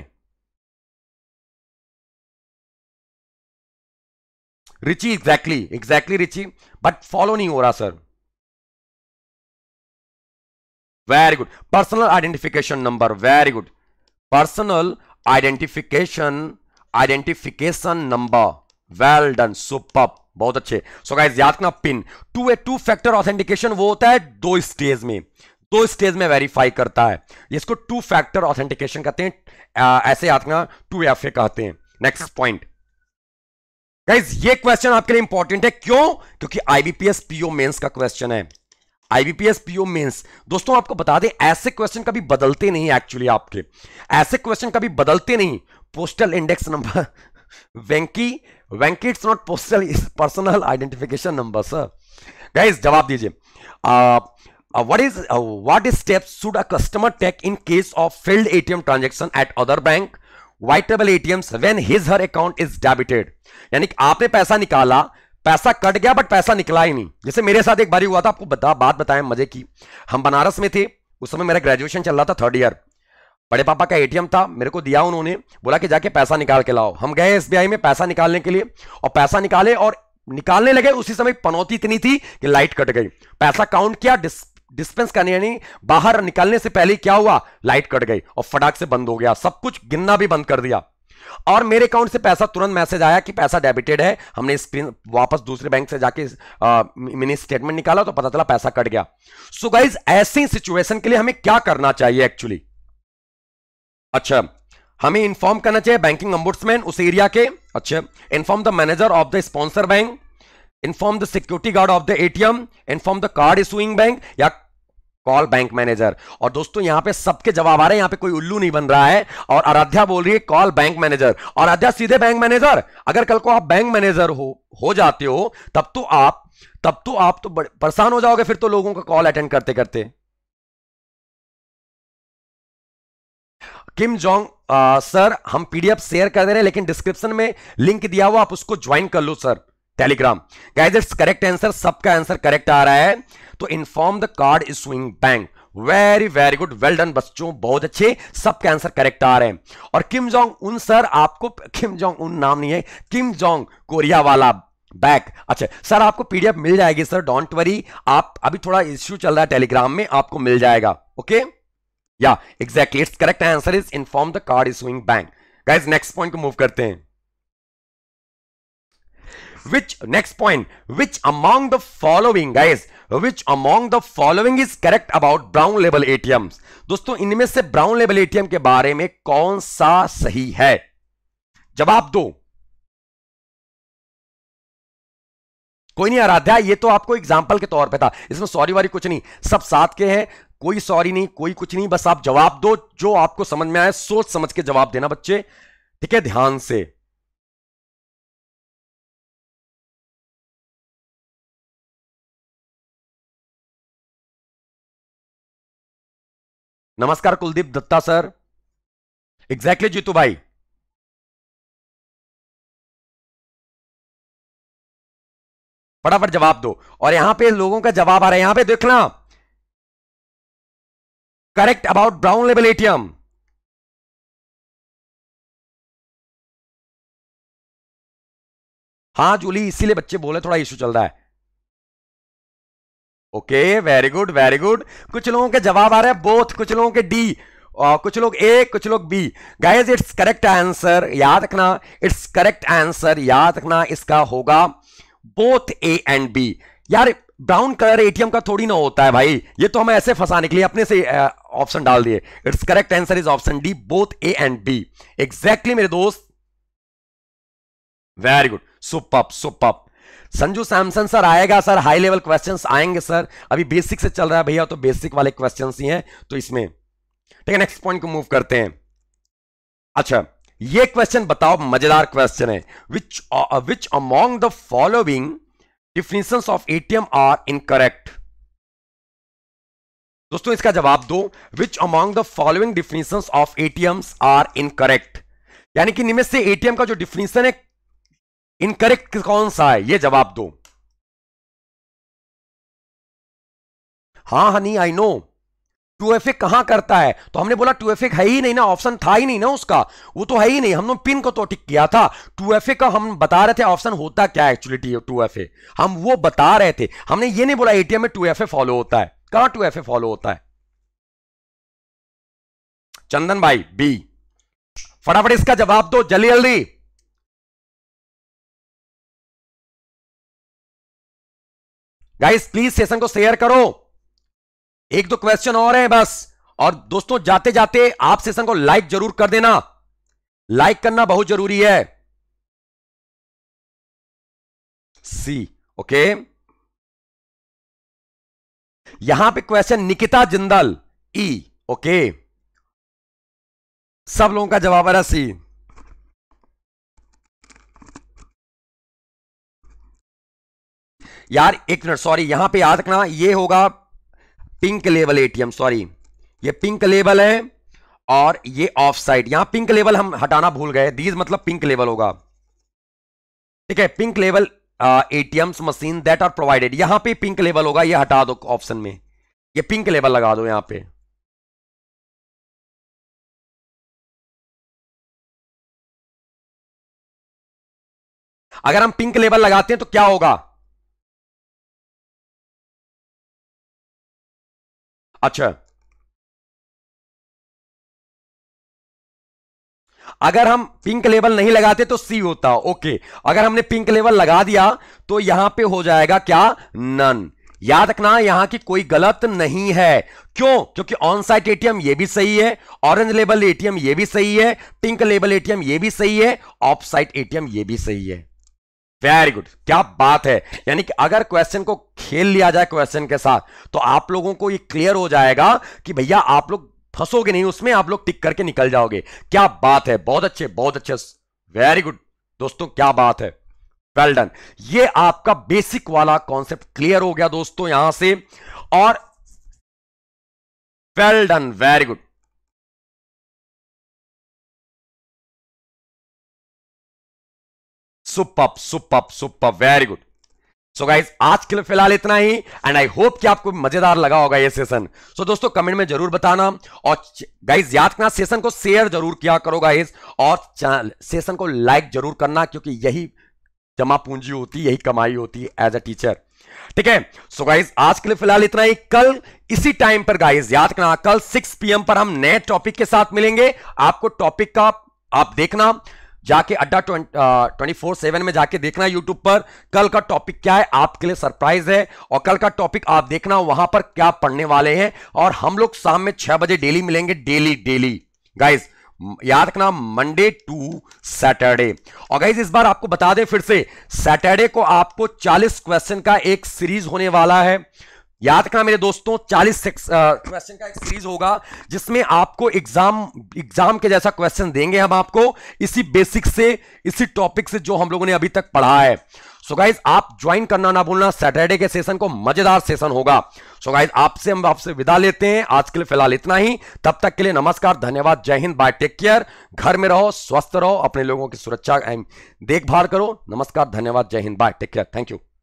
Speaker 2: Richie
Speaker 1: exactly exactly Richie but follow नहीं हो रहा sir very good personal identification number very good personal identification identification number well done सुप बहुत अच्छे सो so गाइज याद करना PIN to a two factor authentication वो होता है दो स्टेज में दो स्टेज में वेरीफाई करता है इसको टू फैक्टर ऑथेंटिकेशन कहते हैं ऐसे याद करना टू एफ ए कहते हैं नेक्स्ट पॉइंट गाइज ये क्वेश्चन आपके लिए इंपॉर्टेंट है क्यों क्योंकि आईबीपीएस पीओ मेन्स का क्वेश्चन है IBPS PO means, दोस्तों आपको बता दें ऐसे क्वेश्चन कभी बदलते नहीं एक्चुअली आपके ऐसे क्वेश्चन कभी बदलते नहीं postal index number Venky Venky it's not postal personal identification number sir guys जवाब दीजिए what is uh, what is steps should a customer take in case of failed transaction at other bank bank whiteable atms when his her account is debited यानी कि आपने पैसा निकाला पैसा cut गया but पैसा निकला ही नहीं जैसे मेरे साथ एक बारी हुआ था आपको बता बात बताएं मजे की हम बनारस में थे उस समय मेरा ग्रेजुएशन चल रहा था थर्ड ईयर बड़े पापा का एटीएम था मेरे को दिया उन्होंने बोला कि जाके पैसा निकाल के लाओ हम गए एसबीआई में पैसा निकालने के लिए और पैसा निकाले और निकालने लगे उसी समय पनौती इतनी थी कि लाइट कट गई पैसा काउंट किया डिस डिस्पेंस करने यानी बाहर निकालने से पहले क्या हुआ लाइट कट गई और फटाक से बंद हो गया सब कुछ गिनना भी बंद कर दिया और मेरे अकाउंट से पैसा तुरंत मैसेज आया कि पैसा डेबिटेड है हमने स्क्रीन वापस दूसरे बैंक से जाके मिनी स्टेटमेंट निकाला तो पता चला पैसा कट गया सो गाइज ऐसी सिचुएशन के लिए हमें क्या करना चाहिए एक्चुअली अच्छा हमें इन्फॉर्म करना चाहिए बैंकिंग अम्बुड्समैन उस एरिया के अच्छा inform the manager of the sponsor bank inform the security guard of the ATM inform the card issuing bank या कॉल बैंक मैनेजर और दोस्तों यहां पे सबके जवाब आ रहे हैं यहां पे कोई उल्लू नहीं बन रहा है और आराध्या बोल रही है कॉल बैंक मैनेजर और आराध्या सीधे बैंक मैनेजर अगर कल को आप बैंक मैनेजर हो हो जाते हो तब तो आप तब तो आप तो परेशान हो जाओगे फिर तो लोगों का कॉल अटेंड करते करते किम जोंग सर हम पीडीएफ शेयर कर दे रहे हैं लेकिन डिस्क्रिप्शन में लिंक दिया हुआ आप उसको ज्वाइन कर लो sir Telegram guys it's correct answer सबका आंसर करेक्ट आ रहा है तो inform the card issuing bank very very good well done बच्चों बहुत अच्छे सबके आंसर करेक्ट आ रहे हैं और किम जोंग उन सर आपको किम जोंग उन नाम नहीं है किम जोंग कोरिया वाला बैक अच्छा सर आपको पीडीएफ मिल जाएगी सर डोंट वरी आप अभी थोड़ा इश्यू चल रहा है टेलीग्राम में आपको मिल जाएगा ओके okay? या exactly it's correct answer is inform the card is issuing bank guys next point को मूव करते हैं which next point which among the following guys which among the following is correct about brown label ATMs दोस्तों इनमें से brown label ATM के बारे में कौन सा सही है जवाब दो कोई नहीं आराध्या ये तो आपको एग्जाम्पल के तौर पे था इसमें सॉरी वारी कुछ नहीं सब साथ के हैं कोई सॉरी नहीं कोई कुछ नहीं बस आप जवाब दो जो आपको समझ में आए सोच समझ के जवाब देना बच्चे ठीक है ध्यान से
Speaker 2: नमस्कार कुलदीप दत्ता सर एग्जैक्टली जीतू भाई फटाफट जवाब दो और यहां पे लोगों का जवाब आ रहा है यहां पे देखना correct about brown level ATM हाँ जूली इसीलिए बच्चे
Speaker 1: बोले थोड़ा इशू चल रहा है okay very good very good कुछ लोगों के जवाब आ रहे हैं बोथ कुछ लोगों के डी और कुछ लोग ए कुछ लोग B guys it's correct answer याद रखना इट्स करेक्ट आंसर याद रखना इसका होगा बोथ ए एंड बी यार ब्राउन कलर एटीएम का थोड़ी ना होता है भाई ये तो हमें ऐसे फंसाने के लिए अपने से ऑप्शन डाल दिए it's correct answer is option D both A and B exactly मेरे दोस्त वेरी गुड सुपअप सुपअप संजू सैमसन सर आएगा सर हाई लेवल क्वेश्चंस आएंगे सर अभी बेसिक से चल रहा है भैया तो बेसिक वाले क्वेश्चन ही हैं तो इसमें ठीक है नेक्स्ट पॉइंट को मूव करते हैं अच्छा ये क्वेश्चन बताओ मजेदार क्वेश्चन है which which among the following definitions of ATM are incorrect दोस्तों इसका जवाब दो which among the following definition of ATM are incorrect यानी कि निमित से एटीएम का जो डिफिनेशन है इनकरेक्ट कौन सा है यह
Speaker 2: जवाब दो हाँ Honey I know
Speaker 1: two F A कहां करता है तो हमने बोला टू एफ ए है ही नहीं ना ऑप्शन था ही नहीं ना उसका वो तो है ही नहीं हमने पिन को तो टिक किया था टू एफ ए का हम बता रहे थे ऑप्शन होता क्या एक्चुअली टू एफ ए हम वो बता रहे थे हमने ये नहीं बोला एटीएम में टू एफ ए फॉलो होता है कहां टू एफ ए फॉलो होता है चंदन भाई बी
Speaker 2: फटाफट इसका जवाब दो जल्दी जल्दी
Speaker 1: गाइस प्लीज सेशन को शेयर करो एक दो क्वेश्चन और हैं बस और दोस्तों जाते जाते आप सेशन को लाइक जरूर कर देना
Speaker 2: लाइक करना बहुत जरूरी है सी ओके यहां पे question Nikita Jindal E e, okay सब लोगों का जवाब आ रहा सी
Speaker 1: यार एक मिनट सॉरी यहां पे याद रखना ये होगा पिंक लेवल एटीएम सॉरी ये पिंक लेवल है और ये ऑफ साइड यहां पिंक लेवल हम हटाना भूल गए दीज मतलब पिंक लेवल होगा ठीक है pink level ATM machine that are provided यहां पे पिंक लेवल होगा ये हटा दो ऑप्शन में ये पिंक
Speaker 2: लेवल लगा दो यहां पे अगर हम पिंक लेवल लगाते हैं तो क्या होगा अच्छा
Speaker 1: अगर हम पिंक लेवल नहीं लगाते तो सी होता ओके अगर हमने पिंक लेवल लगा दिया तो यहां पे हो जाएगा क्या नन याद रखना यहां की कोई गलत नहीं है क्यों क्योंकि ऑन साइट एटीएम ये भी सही है ऑरेंज लेवल एटीएम ये भी सही है पिंक लेवल एटीएम ये भी सही है ऑफ साइट एटीएम ये भी सही है वेरी गुड क्या बात है यानी कि अगर क्वेश्चन को खेल लिया जाए क्वेश्चन के साथ तो आप लोगों को ये क्लियर हो जाएगा कि भैया आप लोग फंसोगे नहीं उसमें आप लोग टिक करके निकल जाओगे क्या बात है बहुत अच्छे बहुत अच्छे वेरी गुड दोस्तों क्या बात है वेल डन ये आपका बेसिक वाला कॉन्सेप्ट क्लियर हो गया दोस्तों यहां से और
Speaker 2: well done very good super super super very good
Speaker 1: so guys आज के लिए फिलहाल इतना ही एंड आई होप कि आपको मजेदार लगा होगा ये सेशन सो so, दोस्तों कमेंट में जरूर बताना और गाइज याद करना सेशन को शेयर जरूर किया करो गाइज और सेशन को लाइक जरूर करना क्योंकि यही जमा पूंजी होती है यही कमाई होती है एज अ टीचर ठीक है सो गाइज आज के लिए फिलहाल इतना ही कल इसी टाइम पर गाइज याद करना कल 6 पीएम पर हम नए टॉपिक के साथ मिलेंगे आपको टॉपिक का आप देखना जाके अड्डा ट्वेंटी फोर सेवन में जाके देखना यूट्यूब पर कल का टॉपिक क्या है आपके लिए सरप्राइज है और कल का टॉपिक आप देखना वहां पर क्या पढ़ने वाले हैं और हम लोग शाम में छह बजे डेली मिलेंगे डेली डेली गाइज याद रखना मंडे टू सैटरडे और गाइज इस बार आपको बता दें फिर से सैटरडे को आपको 40 क्वेश्चन का एक सीरीज होने वाला है याद करना मेरे दोस्तों 40 क्वेश्चन का एक सीरीज होगा जिसमें आपको एग्जाम एग्जाम के जैसा क्वेश्चन देंगे हम आपको इसी बेसिक से इसी टॉपिक से जो हम लोगों ने अभी तक पढ़ा है सो so गाइज आप ज्वाइन करना ना भूलना सैटरडे के सेशन को मजेदार सेशन होगा सो so गाइज आपसे हम आपसे विदा लेते हैं आज के लिए फिलहाल इतना ही तब तक के लिए नमस्कार धन्यवाद जय हिंद बाय टेक केयर घर में रहो स्वस्थ रहो अपने लोगों की सुरक्षा देखभाल करो नमस्कार धन्यवाद जय Hind bye take care
Speaker 2: thank you